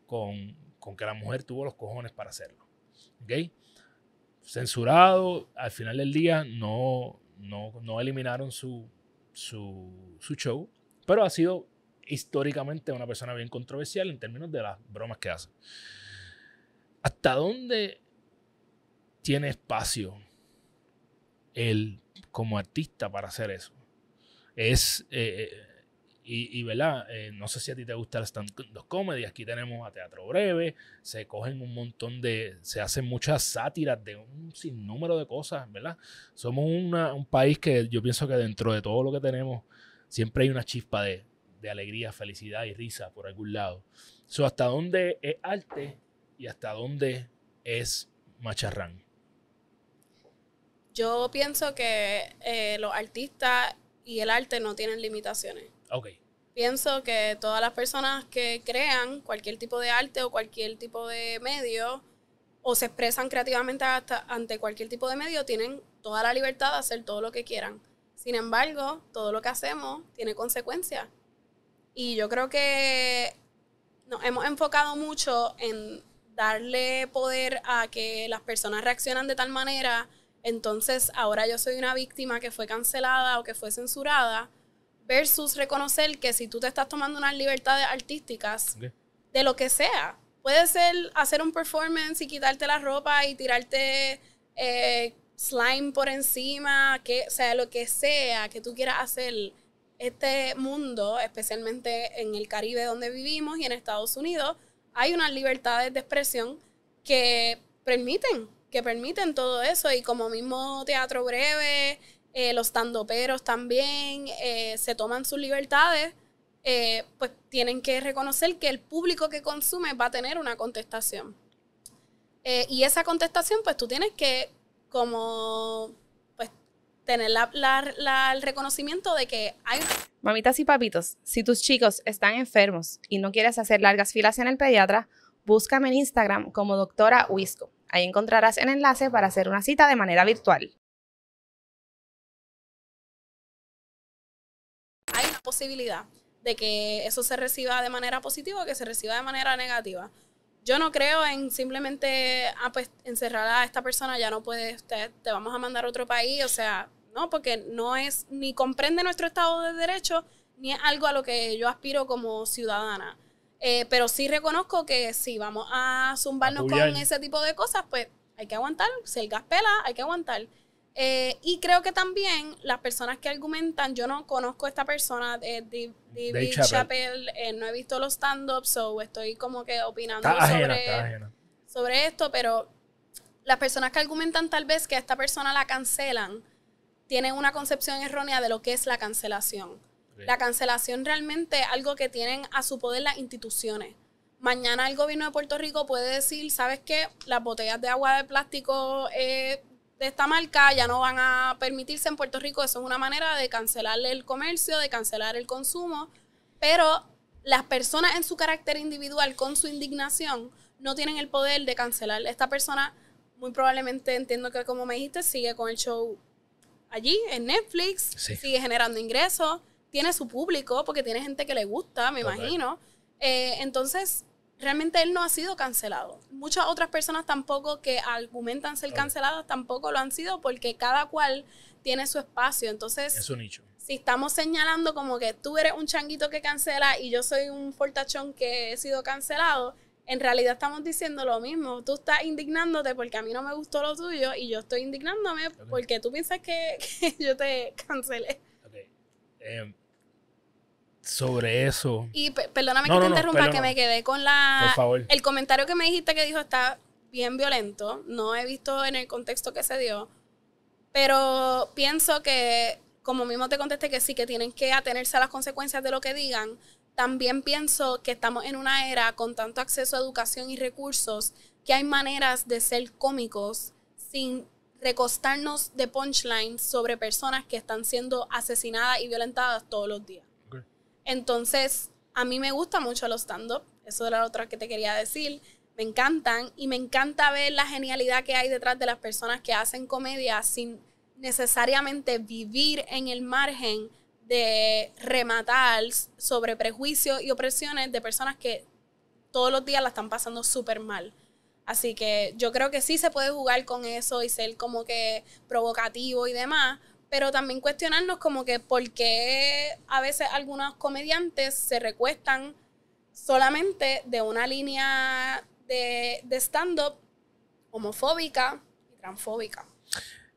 con, que la mujer tuvo los cojones para hacerlo, ¿ok? Censurado, al final del día no, no, eliminaron su, su show, pero ha sido históricamente una persona bien controversial en términos de las bromas que hace. ¿Hasta dónde tiene espacio él como artista para hacer eso? Es, eh, eh, y, ¿verdad? Eh, no sé si a ti te gustan las comedias. aquí tenemos a Teatro Breve, se cogen un montón de, se hacen muchas sátiras de un sinnúmero de cosas, ¿verdad? Somos un país que yo pienso que dentro de todo lo que tenemos, siempre hay una chispa de, de alegría, felicidad y risa por algún lado. So, ¿Hasta dónde es arte y hasta dónde es macharrán? Yo pienso que eh, los artistas y el arte no tienen limitaciones. Ok. Pienso que todas las personas que crean cualquier tipo de arte o cualquier tipo de medio o se expresan creativamente hasta ante cualquier tipo de medio tienen toda la libertad de hacer todo lo que quieran. Sin embargo, todo lo que hacemos tiene consecuencias. Y yo creo que nos hemos enfocado mucho en darle poder a que las personas reaccionan de tal manera, entonces ahora yo soy una víctima que fue cancelada o que fue censurada, versus reconocer que si tú te estás tomando unas libertades artísticas, de lo que sea, puede ser hacer un performance y quitarte la ropa y tirarte eh, slime por encima, que sea lo que sea que tú quieras hacer. Este mundo, especialmente en el Caribe donde vivimos y en Estados Unidos, hay unas libertades de expresión que permiten, que permiten todo eso. Y como mismo teatro breve, eh, los tandoperos también eh, se toman sus libertades, eh, pues tienen que reconocer que el público que consume va a tener una contestación. y esa contestación, pues tú tienes que, como tener el reconocimiento de que hay... Mamitas y papitos, si tus chicos están enfermos y no quieres hacer largas filas en el pediatra, búscame en Instagram como doctora Wisco. Ahí encontrarás el enlace para hacer una cita de manera virtual. Hay una posibilidad de que eso se reciba de manera positiva o que se reciba de manera negativa. Yo no creo en simplemente, ah, pues, encerrar a esta persona ya no puede, usted, te vamos a mandar a otro país, o sea, ¿no? Porque no es, ni comprende nuestro Estado de Derecho, ni es algo a lo que yo aspiro como ciudadana. Eh, pero sí reconozco que si vamos a zumbarnos con ese tipo de cosas, pues hay que aguantar. Si el gas pela, hay que aguantar. Eh, y creo que también las personas que argumentan, yo no conozco a esta persona, eh, David, Chappell, no he visto los stand-ups, o estoy como que opinando sobre, sobre esto, pero las personas que argumentan tal vez que esta persona la cancelan tienen una concepción errónea de lo que es la cancelación. La cancelación realmente es algo que tienen a su poder las instituciones. Mañana el gobierno de Puerto Rico puede decir, ¿sabes qué? Las botellas de agua de plástico eh, de esta marca ya no van a permitirse en Puerto Rico. Eso es una manera de cancelarle el comercio, de cancelar el consumo. Pero las personas en su carácter individual, con su indignación, no tienen el poder de cancelar. Esta persona, muy probablemente, entiendo que como me dijiste, sigue con el show allí en Netflix, sigue generando ingresos, tiene su público porque tiene gente que le gusta, me imagino. Eh, entonces, realmente él no ha sido cancelado. Muchas otras personas tampoco que argumentan ser canceladas tampoco lo han sido porque cada cual tiene su espacio. Entonces, es Si estamos señalando como que tú eres un changuito que cancela y yo soy un fortachón que he sido cancelado, en realidad estamos diciendo lo mismo. Tú estás indignándote porque a mí no me gustó lo tuyo y yo estoy indignándome porque tú piensas que, yo te cancelé. Eh, sobre eso. Y perdóname que te interrumpa, que me quedé con la. Por favor. El comentario que me dijiste que dijo está bien violento. No he visto en el contexto que se dio. Pero pienso que, como mismo te contesté, que sí que tienen que atenerse a las consecuencias de lo que digan también pienso que estamos en una era con tanto acceso a educación y recursos que hay maneras de ser cómicos sin recostarnos de punchlines sobre personas que están siendo asesinadas y violentadas todos los días. Entonces, a mí me gusta mucho los stand-up, eso era lo otro que te quería decir. Me encantan y me encanta ver la genialidad que hay detrás de las personas que hacen comedia sin necesariamente vivir en el margen de rematar sobre prejuicios y opresiones de personas que todos los días la están pasando súper mal. Así que yo creo que sí se puede jugar con eso y ser como que provocativo y demás, pero también cuestionarnos como que por qué a veces algunos comediantes se recuestan solamente de una línea de, stand-up homofóbica y transfóbica.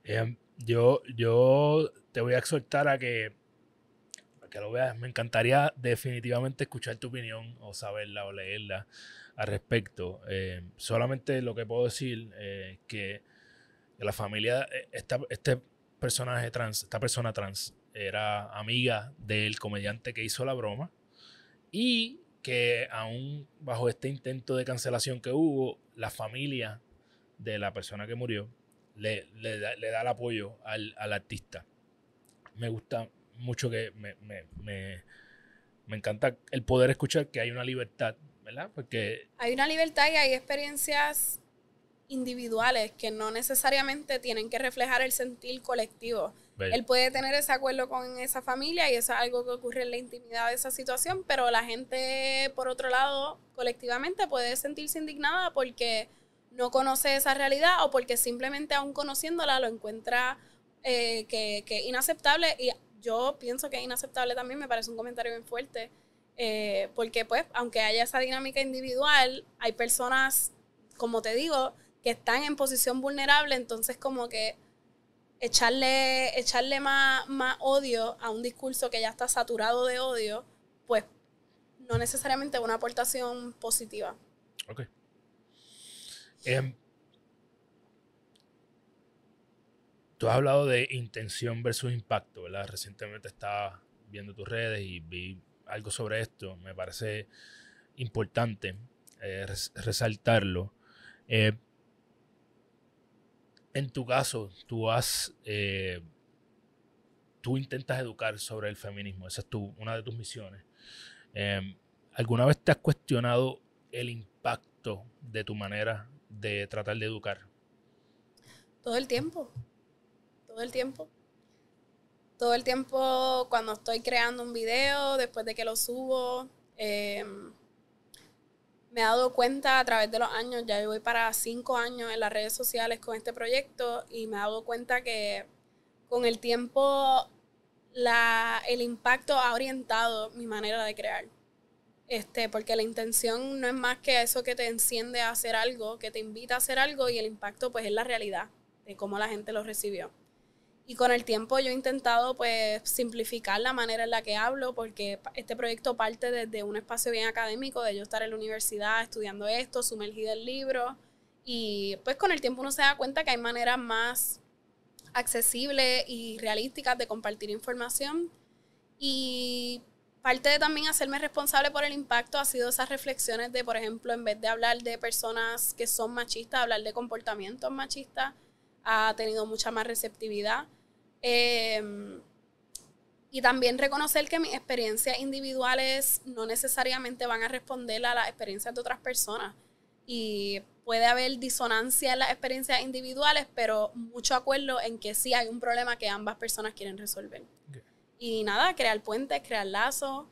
Eh, yo, yo te voy a exhortar a que que lo veas. Me encantaría definitivamente escuchar tu opinión o saberla o leerla al respecto. Eh, solamente lo que puedo decir es eh, que la familia, eh, esta, este personaje trans, esta persona trans, era amiga del comediante que hizo la broma y que aún bajo este intento de cancelación que hubo, la familia de la persona que murió le, le, da, el apoyo al, al artista. Me gusta mucho que me, me, me, me encanta el poder escuchar que hay una libertad, ¿verdad? Porque... Hay una libertad y hay experiencias individuales que no necesariamente tienen que reflejar el sentir colectivo. Él puede tener ese acuerdo con esa familia y eso es algo que ocurre en la intimidad de esa situación, pero la gente, por otro lado, colectivamente puede sentirse indignada porque no conoce esa realidad o porque simplemente aún conociéndola lo encuentra eh, que, que inaceptable y yo pienso que es inaceptable también, me parece un comentario bien fuerte, eh, porque pues aunque haya esa dinámica individual, hay personas, como te digo, que están en posición vulnerable, entonces como que echarle, echarle más, más odio a un discurso que ya está saturado de odio, pues no necesariamente una aportación positiva. Ok. Em, Tú has hablado de intención versus impacto, ¿verdad? Recientemente estaba viendo tus redes y vi algo sobre esto. Me parece importante eh, resaltarlo. Eh, en tu caso, tú has. Eh, tú intentas educar sobre el feminismo. Esa es una de tus misiones. Em, ¿Alguna vez te has cuestionado el impacto de tu manera de tratar de educar? Todo el tiempo todo el tiempo. Todo el tiempo cuando estoy creando un video, después de que lo subo, em, me he dado cuenta a través de los años, ya llevo voy para cinco años en las redes sociales con este proyecto y me he dado cuenta que con el tiempo la, el impacto ha orientado mi manera de crear. Este, porque la intención no es más que eso que te enciende a hacer algo, que te invita a hacer algo y el impacto pues es la realidad de cómo la gente lo recibió. Y con el tiempo yo he intentado pues simplificar la manera en la que hablo porque este proyecto parte desde un espacio bien académico, de yo estar en la universidad estudiando esto, sumergida en libros y pues con el tiempo uno se da cuenta que hay maneras más accesibles y realísticas de compartir información y parte de también hacerme responsable por el impacto ha sido esas reflexiones de, por ejemplo, en vez de hablar de personas que son machistas, hablar de comportamientos machistas ha tenido mucha más receptividad. Em, y también reconocer que mis experiencias individuales no necesariamente van a responder a las experiencias de otras personas. Y puede haber disonancia en las experiencias individuales, pero mucho acuerdo en que sí hay un problema que ambas personas quieren resolver. Y nada, crear puentes, crear lazos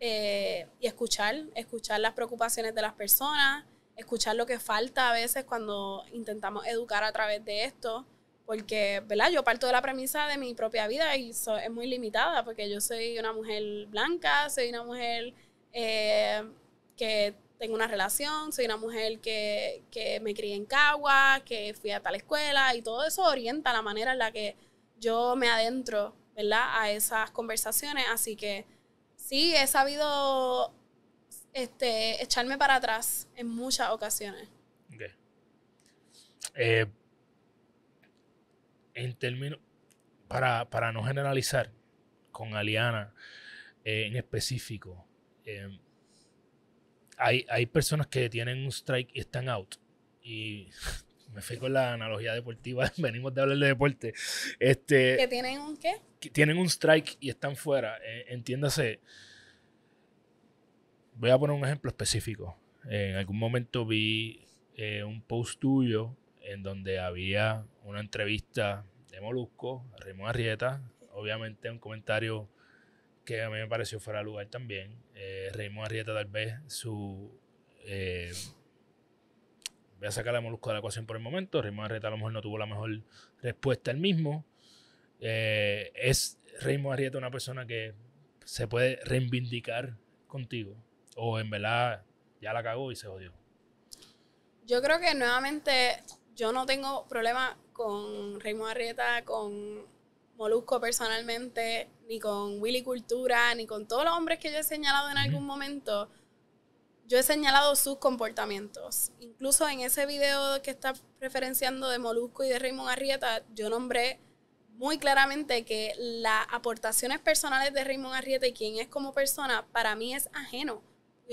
eh, y escuchar, escuchar las preocupaciones de las personas, escuchar lo que falta a veces cuando intentamos educar a través de esto, porque, ¿verdad? Yo parto de la premisa de mi propia vida y es muy limitada, porque yo soy una mujer blanca, soy una mujer eh, que tengo una relación, soy una mujer que, me crié en Cagua, que fui a tal escuela y todo eso orienta la manera en la que yo me adentro, ¿verdad? A esas conversaciones, así que sí, he sabido este, echarme para atrás en muchas ocasiones. Eh, en términos, para, no generalizar con Aliana eh, en específico, em, hay, personas que tienen un strike y están out. Y me fui con la analogía deportiva, venimos de hablar de deporte. Este, ¿Que tienen un qué? Que tienen un strike y están fuera. Eh, entiéndase voy a poner un ejemplo específico. En algún momento vi eh, un post tuyo en donde había una entrevista de Molusco, Raymond Arrieta, obviamente un comentario que a mí me pareció fuera de lugar también. Eh, Raymond Arrieta tal vez su... Eh, voy a sacar a Molusco de la ecuación por el momento, Raymond Arrieta a lo mejor no tuvo la mejor respuesta él mismo. Eh, es Raymond Arrieta una persona que se puede reivindicar contigo o en verdad ya la cagó y se jodió? Yo creo que nuevamente yo no tengo problema con Raymond Arrieta, con Molusco personalmente, ni con Willy Cultura, ni con todos los hombres que yo he señalado en algún momento. Yo he señalado sus comportamientos. Incluso en ese video que está referenciando de Molusco y de Raymond Arrieta, yo nombré muy claramente que las aportaciones personales de Raymond Arrieta y quién es como persona, para mí es ajeno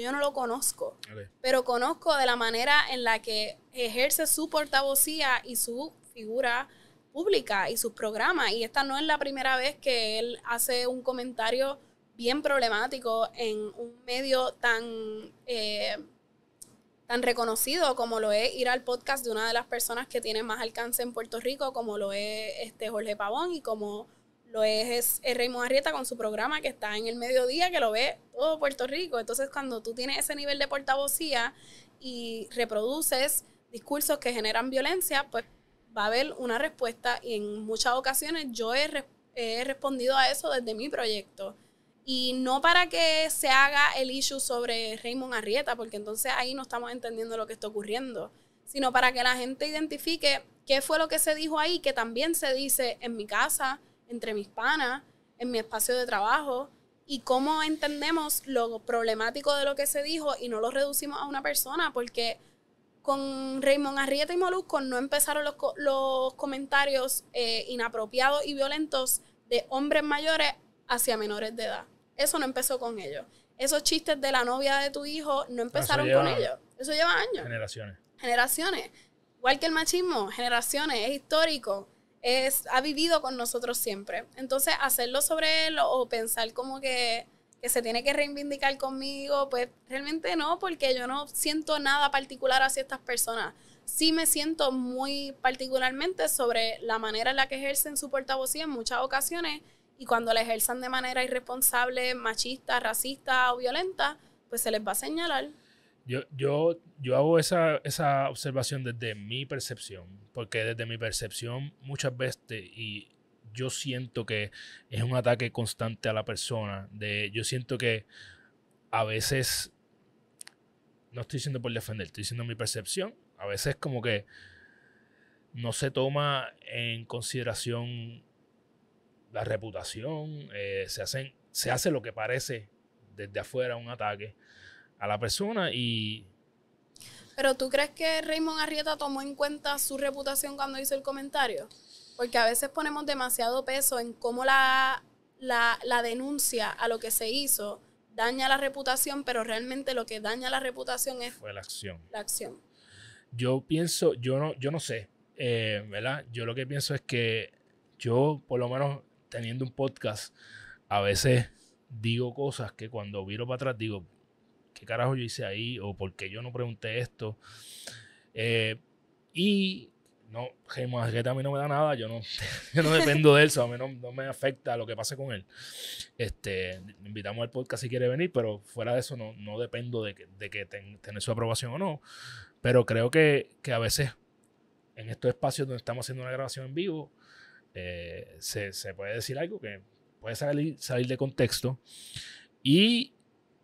yo no lo conozco, pero conozco de la manera en la que ejerce su portavocía y su figura pública y sus programas. Y esta no es la primera vez que él hace un comentario bien problemático en un medio tan, eh, tan reconocido como lo es ir al podcast de una de las personas que tiene más alcance en Puerto Rico, como lo es este Jorge Pavón y como lo es, Raymond Arrieta con su programa que está en el mediodía, que lo ve todo Puerto Rico. Entonces, cuando tú tienes ese nivel de portavocía y reproduces discursos que generan violencia, pues va a haber una respuesta y en muchas ocasiones yo he, he respondido a eso desde mi proyecto. Y no para que se haga el issue sobre Raymond Arrieta, porque entonces ahí no estamos entendiendo lo que está ocurriendo, sino para que la gente identifique qué fue lo que se dijo ahí, que también se dice en mi casa, entre mis panas, en mi espacio de trabajo, y cómo entendemos lo problemático de lo que se dijo y no lo reducimos a una persona, porque con Raymond Arrieta y Molusco no empezaron los, comentarios eh, inapropiados y violentos de hombres mayores hacia menores de edad. Eso no empezó con ellos. Esos chistes de la novia de tu hijo no empezaron con ellos. Eso lleva años. Generaciones. Generaciones. Igual que el machismo, generaciones, es histórico es, ha vivido con nosotros siempre. Entonces, hacerlo sobre él o pensar como que, se tiene que reivindicar conmigo, pues realmente no, porque yo no siento nada particular hacia estas personas. Sí me siento muy particularmente sobre la manera en la que ejercen su portavocía en muchas ocasiones y cuando la ejercen de manera irresponsable, machista, racista o violenta, pues se les va a señalar. Yo, yo, hago esa, esa, observación desde mi percepción, porque desde mi percepción muchas veces, y yo siento que es un ataque constante a la persona, de, yo siento que a veces, no estoy diciendo por defender, estoy diciendo mi percepción, a veces como que no se toma en consideración la reputación, eh, se, hacen, se hace lo que parece desde afuera un ataque a la persona y... Pero tú crees que Raymond Arrieta tomó en cuenta su reputación cuando hizo el comentario? Porque a veces ponemos demasiado peso en cómo la, denuncia a lo que se hizo daña la reputación, pero realmente lo que daña la reputación es... Fue la acción. La acción. Yo pienso, yo no, yo no sé, eh, ¿verdad? Yo lo que pienso es que yo, por lo menos teniendo un podcast, a veces digo cosas que cuando viro para atrás digo, qué carajo yo hice ahí o por qué yo no pregunté esto. Eh, y no, que a mí no me da nada, yo no, yo no dependo de él, a mí no, me afecta lo que pase con él. Este, invitamos al podcast si quiere venir, pero fuera de eso no, no dependo de que, de que tener su aprobación o no. Pero creo que, que, a veces en estos espacios donde estamos haciendo una grabación en vivo, eh, se, se, puede decir algo que puede salir, salir de contexto y,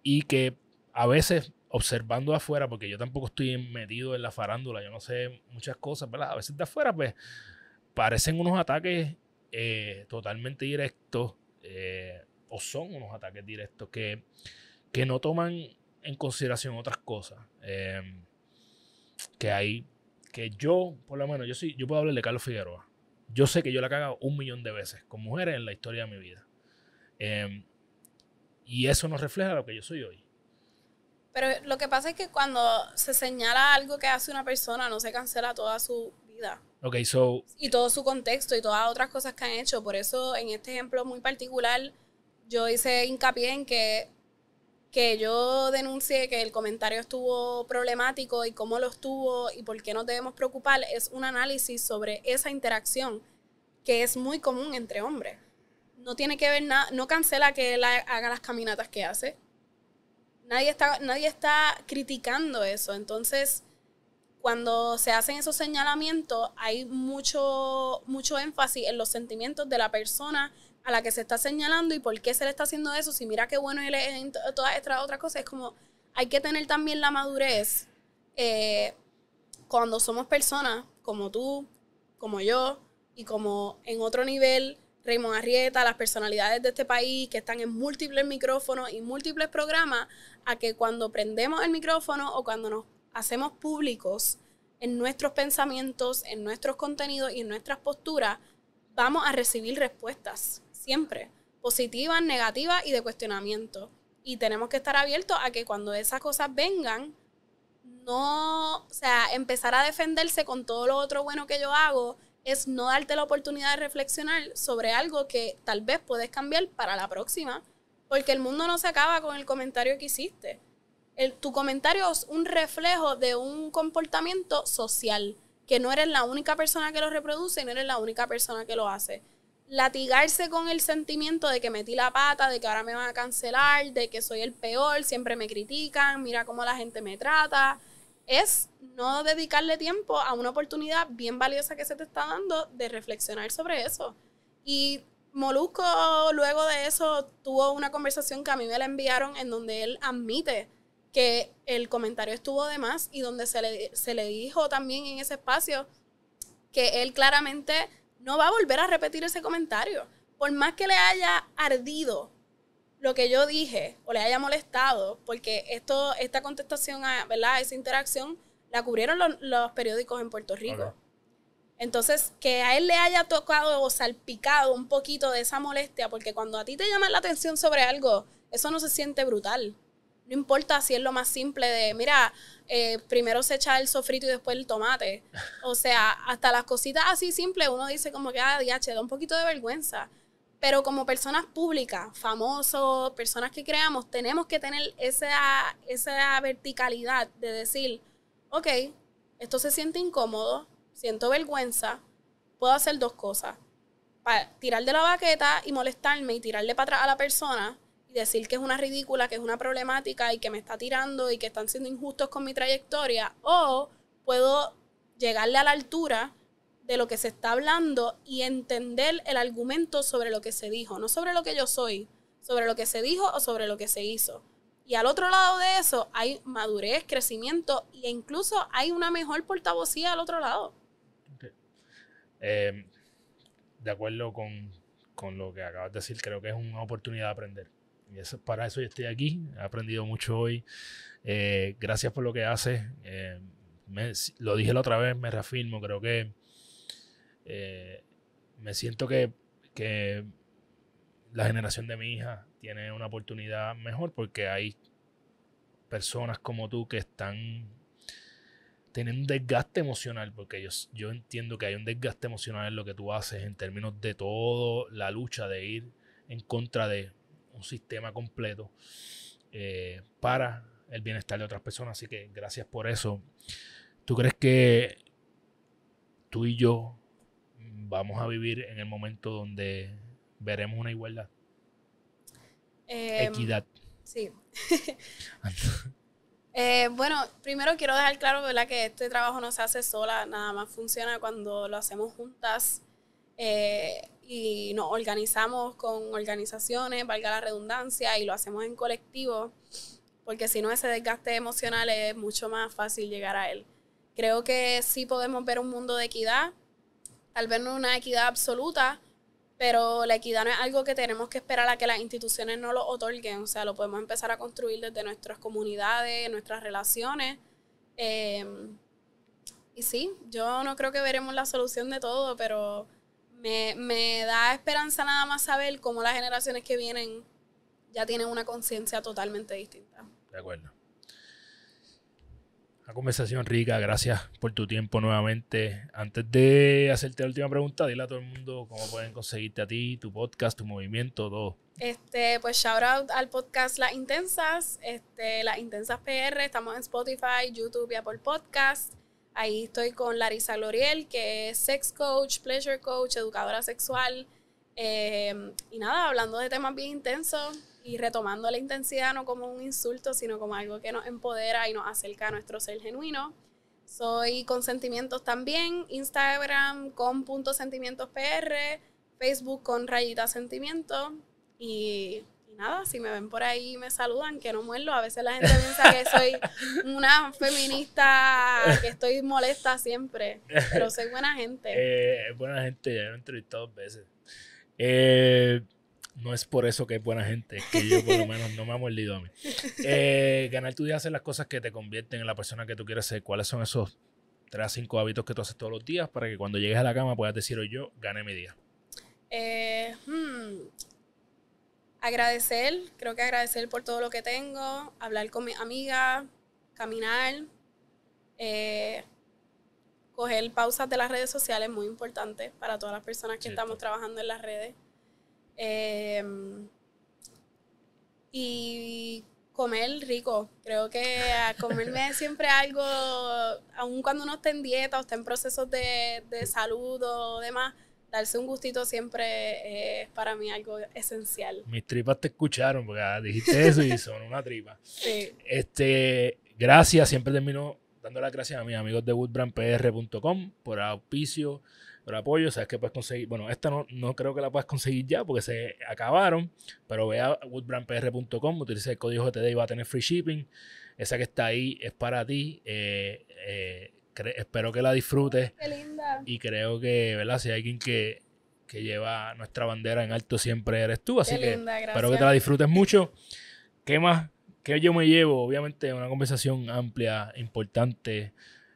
y que a veces observando afuera, porque yo tampoco estoy metido en la farándula, yo no sé muchas cosas, ¿verdad? A veces de afuera, pues, parecen unos ataques eh, totalmente directos, eh, o son unos ataques directos que, que no toman en consideración otras cosas. Em, que hay, que yo, por lo menos, yo sí, yo puedo hablar de Carlos Figueroa. Yo sé que yo la he cagado un millón de veces con mujeres en la historia de mi vida. Em, y eso nos refleja lo que yo soy hoy. Pero lo que pasa es que cuando se señala algo que hace una persona, no se cancela toda su vida. Ok, so. Y todo su contexto y todas otras cosas que han hecho. Por eso, en este ejemplo muy particular, yo hice hincapié en que, que yo denuncié que el comentario estuvo problemático y cómo lo estuvo y por qué nos debemos preocupar. Es un análisis sobre esa interacción que es muy común entre hombres. No tiene que ver nada, no cancela que él haga las caminatas que hace Nadie está, nadie está criticando eso. Entonces, cuando se hacen esos señalamientos, hay mucho, mucho énfasis en los sentimientos de la persona a la que se está señalando y por qué se le está haciendo eso. Si mira qué bueno él es en todas estas otras cosas, es como hay que tener también la madurez eh, cuando somos personas como tú, como yo y como en otro nivel Raymond Arrieta, las personalidades de este país que están en múltiples micrófonos y múltiples programas, a que cuando prendemos el micrófono o cuando nos hacemos públicos en nuestros pensamientos, en nuestros contenidos y en nuestras posturas, vamos a recibir respuestas, siempre, positivas, negativas y de cuestionamiento. Y tenemos que estar abiertos a que cuando esas cosas vengan, no, o sea, empezar a defenderse con todo lo otro bueno que yo hago es no darte la oportunidad de reflexionar sobre algo que tal vez puedes cambiar para la próxima, porque el mundo no se acaba con el comentario que hiciste. tu comentario es un reflejo de un comportamiento social, que no eres la única persona que lo reproduce y no eres la única persona que lo hace. Latigarse con el sentimiento de que metí la pata, de que ahora me van a cancelar, de que soy el peor, siempre me critican, mira cómo la gente me trata es no dedicarle tiempo a una oportunidad bien valiosa que se te está dando de reflexionar sobre eso. Y Molusco luego de eso tuvo una conversación que a mí me la enviaron en donde él admite que el comentario estuvo de más y donde se le, se le dijo también en ese espacio que él claramente no va a volver a repetir ese comentario. Por más que le haya ardido lo que yo dije o le haya molestado, porque esto, esta contestación, a, ¿verdad? Esa interacción la cubrieron los, periódicos en Puerto Rico. Entonces, que a él le haya tocado o salpicado un poquito de esa molestia, porque cuando a ti te llama la atención sobre algo, eso no se siente brutal. No importa si es lo más simple de, mira, eh, primero se echa el sofrito y después el tomate. O sea, hasta las cositas así simples, uno dice como que, ah, da un poquito de vergüenza. Pero como personas públicas, famosos, personas que creamos, tenemos que tener esa, verticalidad de decir, ok, esto se siente incómodo, siento vergüenza, puedo hacer dos cosas. tirar de la baqueta y molestarme y tirarle para atrás a la persona y decir que es una ridícula, que es una problemática y que me está tirando y que están siendo injustos con mi trayectoria. O puedo llegarle a la altura de lo que se está hablando y entender el argumento sobre lo que se dijo, no sobre lo que yo soy, sobre lo que se dijo o sobre lo que se hizo. Y al otro lado de eso hay madurez, crecimiento e incluso hay una mejor portavocía al otro lado. Em, de acuerdo con, con, lo que acabas de decir, creo que es una oportunidad de aprender. Y para eso yo estoy aquí, he aprendido mucho hoy. Eh, gracias por lo que haces. Em, lo dije la otra vez, me reafirmo, creo que eh, me siento que, la generación de mi hija tiene una oportunidad mejor porque hay personas como tú que están teniendo un desgaste emocional, porque yo, yo entiendo que hay un desgaste emocional en lo que tú haces en términos de toda la lucha de ir en contra de un sistema completo eh, para el bienestar de otras personas. Así que gracias por eso. ¿Tú crees que tú y yo vamos a vivir en el momento donde veremos una igualdad? Em, equidad. Sí. Eh, bueno, primero quiero dejar claro ¿verdad? que este trabajo no se hace sola, nada más funciona cuando lo hacemos juntas eh, y nos organizamos con organizaciones, valga la redundancia, y lo hacemos en colectivo, porque si no ese desgaste emocional es mucho más fácil llegar a él. Creo que sí podemos ver un mundo de equidad, tal vez no una equidad absoluta, pero la equidad no es algo que tenemos que esperar a que las instituciones no lo otorguen, o sea, lo podemos empezar a construir desde nuestras comunidades, nuestras relaciones. Em, y sí, yo no creo que veremos la solución de todo, pero me, me da esperanza nada más saber cómo las generaciones que vienen ya tienen una conciencia totalmente distinta. De acuerdo conversación rica, gracias por tu tiempo nuevamente. Antes de hacerte la última pregunta, dile a todo el mundo cómo pueden conseguirte a ti, tu podcast, tu movimiento, todo. Este, pues shout out al podcast Las Intensas, este, Las Intensas PR, estamos en Spotify, YouTube y Apple Podcast. Ahí estoy con Larisa Gloriel, que es sex coach, pleasure coach, educadora sexual. Eh, y nada, hablando de temas bien intensos. Y retomando la intensidad no como un insulto, sino como algo que nos empodera y nos acerca a nuestro ser genuino. Soy con sentimientos también, Instagram con punto sentimientos PR, Facebook con rayita sentimientos y, nada, si me ven por ahí me saludan, que no muerlo, A veces la gente piensa que soy una feminista, que estoy molesta siempre, pero soy buena gente. es eh, buena gente, ya lo he entrevistado dos veces. Eh, no es por eso que es buena gente, que yo por lo menos no me ha mordido a mí. Eh, ganar tu día, hacer las cosas que te convierten en la persona que tú quieres ser. ¿Cuáles son esos tres a 5 hábitos que tú haces todos los días para que cuando llegues a la cama puedas decir, hoy oh, yo gané mi día? Eh, hmm, agradecer, creo que agradecer por todo lo que tengo, hablar con mi amiga, caminar, eh, coger pausas de las redes sociales, muy importante para todas las personas que estamos trabajando en las redes. Em, y comer rico. Creo que comerme siempre algo, aun cuando uno esté en dieta o está en procesos de, salud o demás, darse un gustito siempre es para mí algo esencial. Mis tripas te escucharon porque ah, dijiste eso y son una tripa. Este, gracias, siempre termino dando las gracias a mis amigos de woodbrandpr.com por auspicio pero apoyo, sabes que puedes conseguir. Bueno, esta no, no creo que la puedas conseguir ya porque se acabaron. Pero ve a woodbrandpr.com, utiliza el código GTD y va a tener free shipping. Esa que está ahí es para ti. Eh, eh, espero que la disfrutes. Qué linda. Y creo que, ¿verdad? Si hay alguien que, lleva nuestra bandera en alto, siempre eres tú. Así que espero que te la disfrutes mucho. ¿Qué más? ¿Qué yo me llevo? Obviamente, una conversación amplia, importante,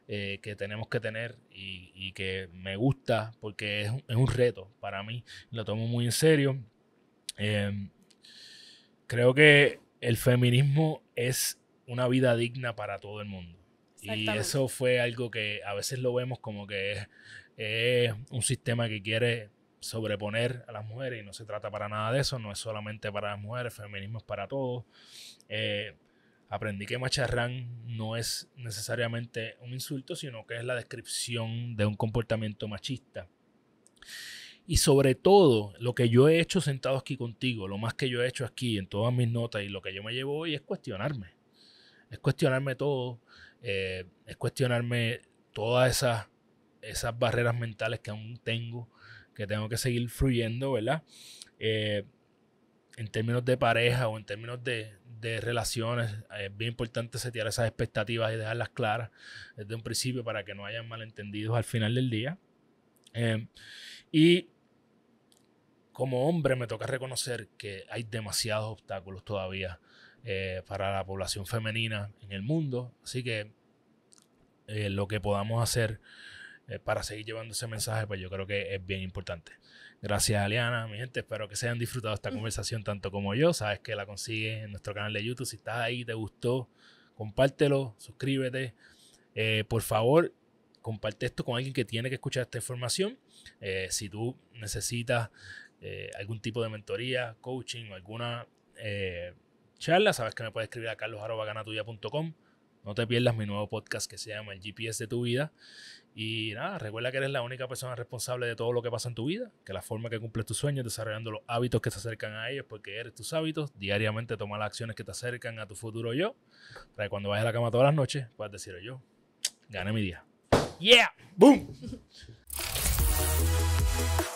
eh, que tenemos que tener y, que me gusta porque es, un reto para mí, lo tomo muy en serio. Em, creo que el feminismo es una vida digna para todo el mundo. Y eso fue algo que a veces lo vemos como que es, un sistema que quiere sobreponer a las mujeres y no se trata para nada de eso, no es solamente para las mujeres, feminismo es para todos. Eh, aprendí que macharrán no es necesariamente un insulto, sino que es la descripción de un comportamiento machista. Y sobre todo, lo que yo he hecho sentado aquí contigo, lo más que yo he hecho aquí en todas mis notas y lo que yo me llevo hoy es cuestionarme. Es cuestionarme todo, eh, es cuestionarme todas esas, esas barreras mentales que aún tengo, que tengo que seguir fluyendo, ¿verdad? Eh, en términos de pareja o en términos de, de relaciones, es eh, bien importante setear esas expectativas y dejarlas claras desde un principio para que no hayan malentendidos al final del día. Em, y como hombre me toca reconocer que hay demasiados obstáculos todavía eh, para la población femenina en el mundo, así que eh, lo que podamos hacer para seguir llevando ese mensaje, pues yo creo que es bien importante. Gracias, Aliana. Mi gente, espero que se hayan disfrutado esta conversación tanto como yo. Sabes que la consigues en nuestro canal de YouTube. Si estás ahí, te gustó, compártelo, suscríbete. Eh, por favor, comparte esto con alguien que tiene que escuchar esta información. Eh, si tú necesitas eh, algún tipo de mentoría, coaching o alguna charla, sabes que me puedes escribir a carlos.ganatuya.com. No te pierdas mi nuevo podcast que se llama El GPS de tu vida. Y nada, recuerda que eres la única persona responsable de todo lo que pasa en tu vida, que la forma que cumples tus sueños desarrollando los hábitos que te acercan a ellos, porque eres tus hábitos. Diariamente tomar las acciones que te acercan a tu futuro yo, para que cuando vayas a la cama todas las noches puedas decir yo, gané mi día. ¡Yeah! ¡Boom!